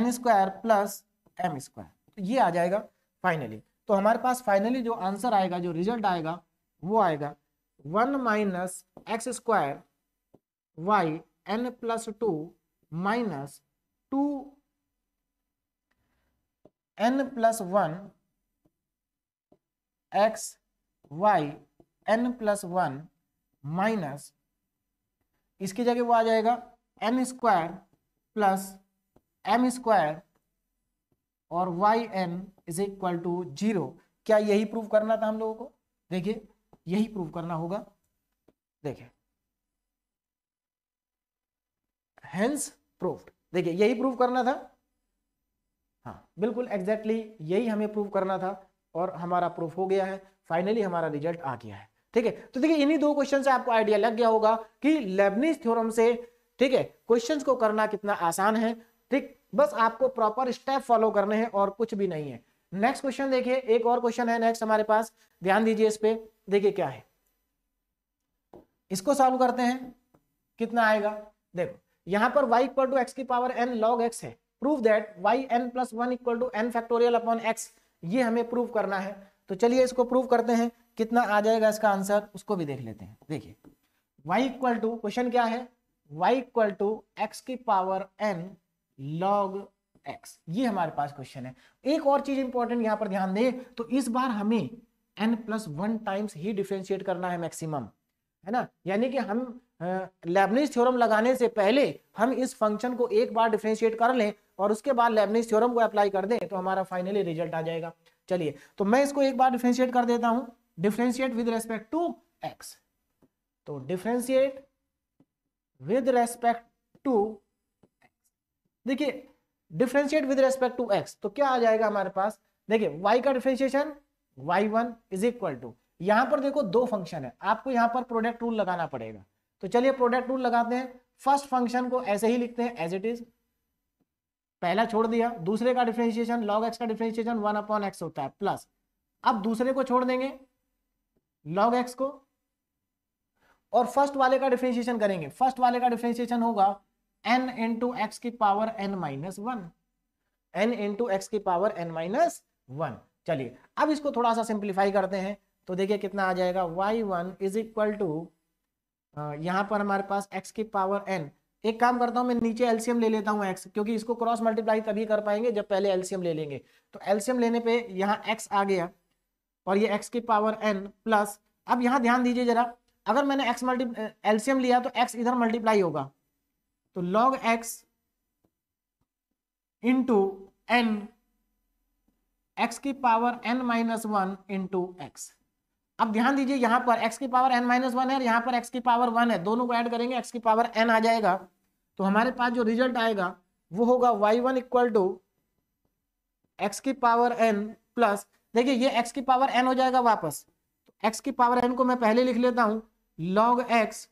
n square plus m square तो ये आ जाएगा फाइनली तो हमारे पास फाइनली जो आंसर आएगा जो रिजल्ट आएगा वो आएगा one minus x square y n plus two minus two n plus one x y n plus one minus इसकी जगह वो आ जाएगा n square plus m square और y n is equal to zero क्या यही प्रूव करना था हम लोगों को देखिए यही प्रूव करना होगा देखिए हेंस प्रूफ देखिए यही प्रूव करना था हाँ बिल्कुल एग्जैक्टली exactly यही हमें प्रूव करना था और हमारा प्रूफ हो गया है फाइनली हमारा रिजल्ट आ गया है ठीक है तो देखिए इन्हीं दो क्वेश्चन से आपको आइडिया लग गया होगा कि लेबनिज थ्योरम से ठीक है क्वेश्चंस को करना कितना आसान है ठीक बस आपको प्रॉपर स्टेप फॉलो करने हैं और कुछ भी नहीं है नेक्स्ट क्वेश्चन देखिए एक और क्वेश्चन है नेक्स्ट हमारे पास ध्यान दीजिए इस पर देखिए क्या है इसको सॉल्व करते हैं कितना आएगा देखो यहां पर y इक्वल टू एक्स की पावर एन लॉग एक्स है proof that y n plus one equal to n factorial upon x ये हमें प्रूव करना है तो चलिए इसको प्रूव करते हैं कितना आ जाएगा इसका आंसर उसको भी देख लेते हैं देखिए y इक्वल टू क्वेश्चन क्या है y इक्वल टू एक्स की पावर n log x ये हमारे पास क्वेश्चन है एक और चीज इंपॉर्टेंट यहां पर ध्यान दें तो इस बार हमें n प्लस वन टाइम्स ही डिफ्रेंशिएट करना है मैक्सिमम है ना यानी कि हम लेबनिज थ्योरम लगाने से पहले हम इस फंक्शन को एक बार डिफ्रेंशिएट कर लें और उसके बाद लेबनिज थ्योरम को अप्लाई कर दें तो हमारा फाइनली रिजल्ट आ जाएगा चलिए तो मैं इसको एक बार डिफ्रेंशिएट कर देता हूं differentiate with respect to x तो डिफ्रेंशिएट विद रेस्पेक्ट टू देखिए differentiate with respect to x तो क्या आ जाएगा हमारे पास देखिए वाई का differentiation y one is equal to यहां पर देखो दो फंक्शन है आपको यहां पर प्रोडक्ट रूल लगाना पड़ेगा तो चलिए प्रोडक्ट रूल लगाते हैं फर्स्ट फंक्शन को ऐसे ही लिखते हैं एज इट इज पहला छोड़ दिया दूसरे का डिफ्रेंशिएशन लॉग एक्स का डिफ्रेंशिएशन वन अपॉन एक्स होता है प्लस अब दूसरे को छोड़ देंगे लॉग एक्स को और फर्स्ट वाले का डिफ्रेंशिएशन करेंगे फर्स्ट वाले का डिफ्रेंशिएशन होगा एन इंटू एक्स की power n minus one n into x की पावर एन माइनस वन चलिए अब इसको थोड़ा सा सिंप्लीफाई करते हैं तो देखिए कितना आ जाएगा y one is equal to यहां पर हमारे पास एक्स की पावर एन एक काम करता हूं मैं नीचे एल्सियम ले लेता हूं एक्स क्योंकि इसको क्रॉस मल्टीप्लाई तभी कर पाएंगे जब पहले एल्सियम ले लेंगे तो एल्सियम लेने पे यहां एक्स आ गया और ये एक्स की पावर एन प्लस अब यहां ध्यान दीजिए जरा अगर मैंने एक्स मल्टी एल्सियम लिया तो एक्स इधर मल्टीप्लाई होगा तो log x into n x की power n minus one into x अब ध्यान दीजिए यहां पर x की पावर n माइनस वन है और यहां पर x की पावर वन है दोनों को ऐड करेंगे x की पावर n आ जाएगा तो हमारे पास जो रिजल्ट आएगा वो होगा y one equal to x की पावर एन प्लस देखिए ये एक्स की पावर एन हो जाएगा वापस तो एक्स की पावर एन को मैं पहले लिख लेता हूं लॉग एक्स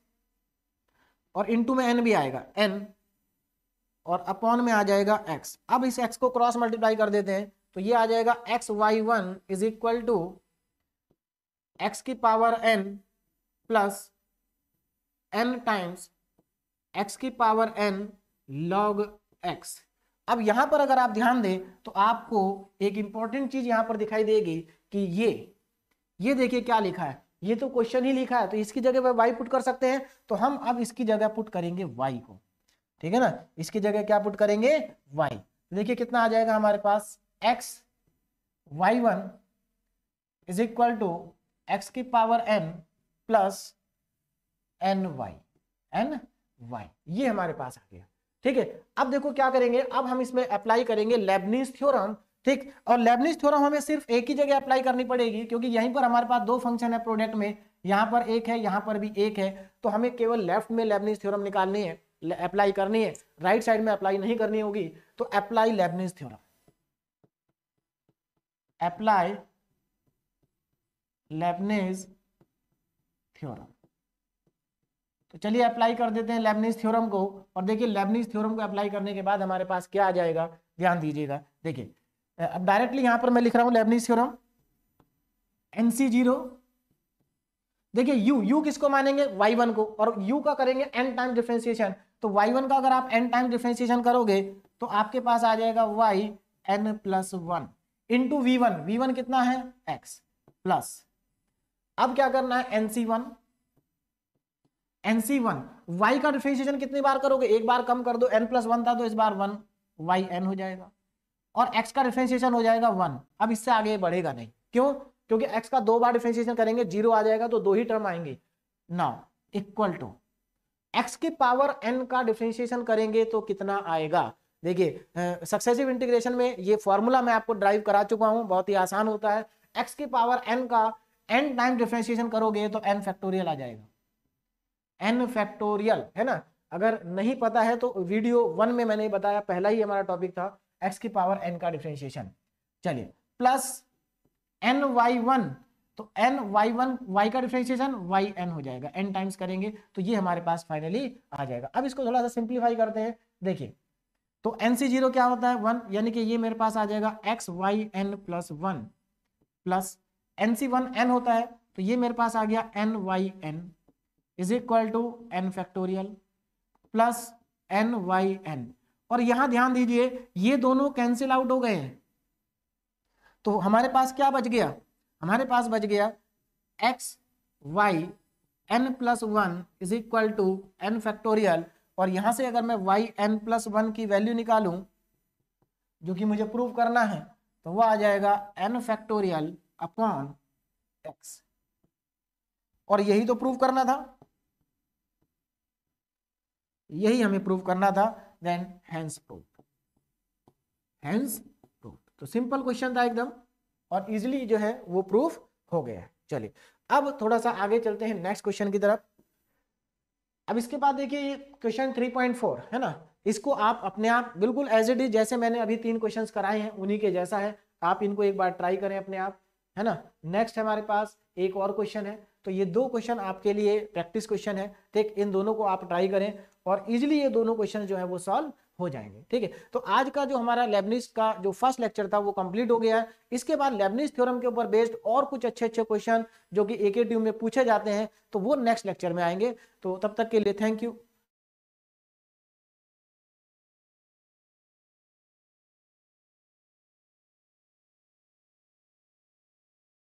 और इनटू में एन भी आएगा एन और अपॉन में आ जाएगा एक्स अब इस एक्स को क्रॉस मल्टीप्लाई कर देते हैं तो ये आ जाएगा x y one is equal to x की power n plus n times x की पावर एन लॉग एक्स अब यहां पर अगर आप ध्यान दें तो आपको एक इंपॉर्टेंट चीज यहां पर दिखाई देगी कि ये ये देखिए क्या लिखा है ये तो क्वेश्चन ही लिखा है तो इसकी जगह वाई पुट कर सकते हैं तो हम अब इसकी जगह पुट करेंगे वाई को ठीक है ना इसकी जगह क्या पुट करेंगे वाई देखिए कितना आ जाएगा हमारे पास x y one is equal to x की power n plus n y n y ये हमारे पास आ गया ठीक है अब देखो क्या करेंगे अब हम इसमें अप्लाई करेंगे लेबनीस थ्योरम ठीक और लेबनीस थ्योरम हमें सिर्फ एक ही जगह अप्लाई करनी पड़ेगी क्योंकि यहीं पर हमारे पास दो फंक्शन है प्रोडक्ट में यहाँ पर एक है यहाँ पर भी एक है तो हमें केवल लेफ्ट में लेबनीस थ्योरम निकालनी है अप्लाई करनी है राइट साइड में अप्लाई नहीं करनी होगी तो apply Leibniz theorem apply Leibniz theorem तो चलिए अप्लाई कर देते हैं लेबनीस थ्योरम को और देखिए लेबनीस थ्योरम को अप्लाई करने के बाद हमारे पास क्या आ जाएगा ध्यान दीजिएगा देखिए अब डायरेक्टली यहां पर मैं लिख रहा हूं लेबनीस थ्योरम एन सी जीरो देखिए यू यू किसको मानेंगे वन को और यू का करेंगे एन टाइम डिफ्रेंसिएशन तो वाई वन का अगर आप एन टाइम डिफ्रेंसिएशन करोगे तो आपके पास आ जाएगा y n plus one into v one v one कितना है एक्स प्लस अब क्या करना है एन सी वन एनसी वन वाई का डिफ्रेंशिएशन कितनी बार करोगे एक बार कम कर दो एन प्लस वन था तो इस बार वन वाई एन हो जाएगा और एक्स का डिफ्रेंशिएशन हो जाएगा वन अब इससे आगे बढ़ेगा नहीं क्यों क्योंकि एक्स का दो बार डिफ्रेंशिएशन करेंगे जीरो आ जाएगा तो दो ही टर्म आएंगे नाउ इक्वल टू एक्स के पावर एन का डिफ्रेंशिएशन करेंगे तो कितना आएगा देखिए सक्सेसिव इंटीग्रेशन में ये फॉर्मूला मैं आपको ड्राइव करा चुका हूं बहुत ही आसान होता है एक्स के पावर एन का एन टाइम डिफ्रेंशिएशन करोगे तो एन फैक्टोरियल आ जाएगा एन फैक्टोरियल है ना अगर नहीं पता है तो वीडियो वन में मैंने बताया पहला ही हमारा टॉपिक था एक्स की पावर एन का डिफ्रेंशिएशन चलिए प्लस एन वाई वन तो एन वाई वन वाई का डिफ्रेंशिएशन वाई एन हो जाएगा एन टाइम्स करेंगे तो ये हमारे पास फाइनली आ जाएगा अब इसको थोड़ा सा सिंप्लीफाई करते हैं देखिए तो एन सी जीरो क्या होता है वन यानी कि ये मेरे पास आ जाएगा x y n plus one plus n सी वन एन होता है तो ये मेरे पास आ गया n y n is equal to n factorial plus n y n और यहां ध्यान दीजिए ये दोनों कैंसिल आउट हो गए हैं तो हमारे पास क्या बच गया हमारे पास बच गया x y n plus one is equal to n factorial और यहां से अगर मैं वाई एन प्लस वन की वैल्यू निकालू जो कि मुझे प्रूव करना है तो वह आ जाएगा एन फैक्टोरियल अपॉन एक्स और यही तो प्रूव करना था यही हमें प्रूव करना था then hence proof hence proof तो सिंपल क्वेश्चन था एकदम और इजिली जो है वो प्रूफ हो गया चलिए अब थोड़ा सा आगे चलते हैं नेक्स्ट क्वेश्चन की तरफ अब इसके बाद देखिए क्वेश्चन 3.4 है ना इसको आप अपने आप बिल्कुल एज इट इज जैसे मैंने अभी तीन क्वेश्चंस कराए हैं उन्हीं के जैसा है आप इनको एक बार ट्राई करें अपने आप है ना नेक्स्ट हमारे पास एक और क्वेश्चन है तो ये दो क्वेश्चन आपके लिए प्रैक्टिस क्वेश्चन है ठीक इन दोनों को आप ट्राई करें और इजिली ये दोनों क्वेश्चन जो है वो सॉल्व हो जाएंगे ठीक है तो आज का जो हमारा लेबनिस का जो फर्स्ट लेक्चर था वो कंप्लीट हो गया है इसके बाद लेबनिस थ्योरम के ऊपर बेस्ड और कुछ अच्छे अच्छे क्वेश्चन जो कि एक में पूछे जाते हैं तो वो नेक्स्ट लेक्चर में आएंगे तो तब तक के लिए थैंक यू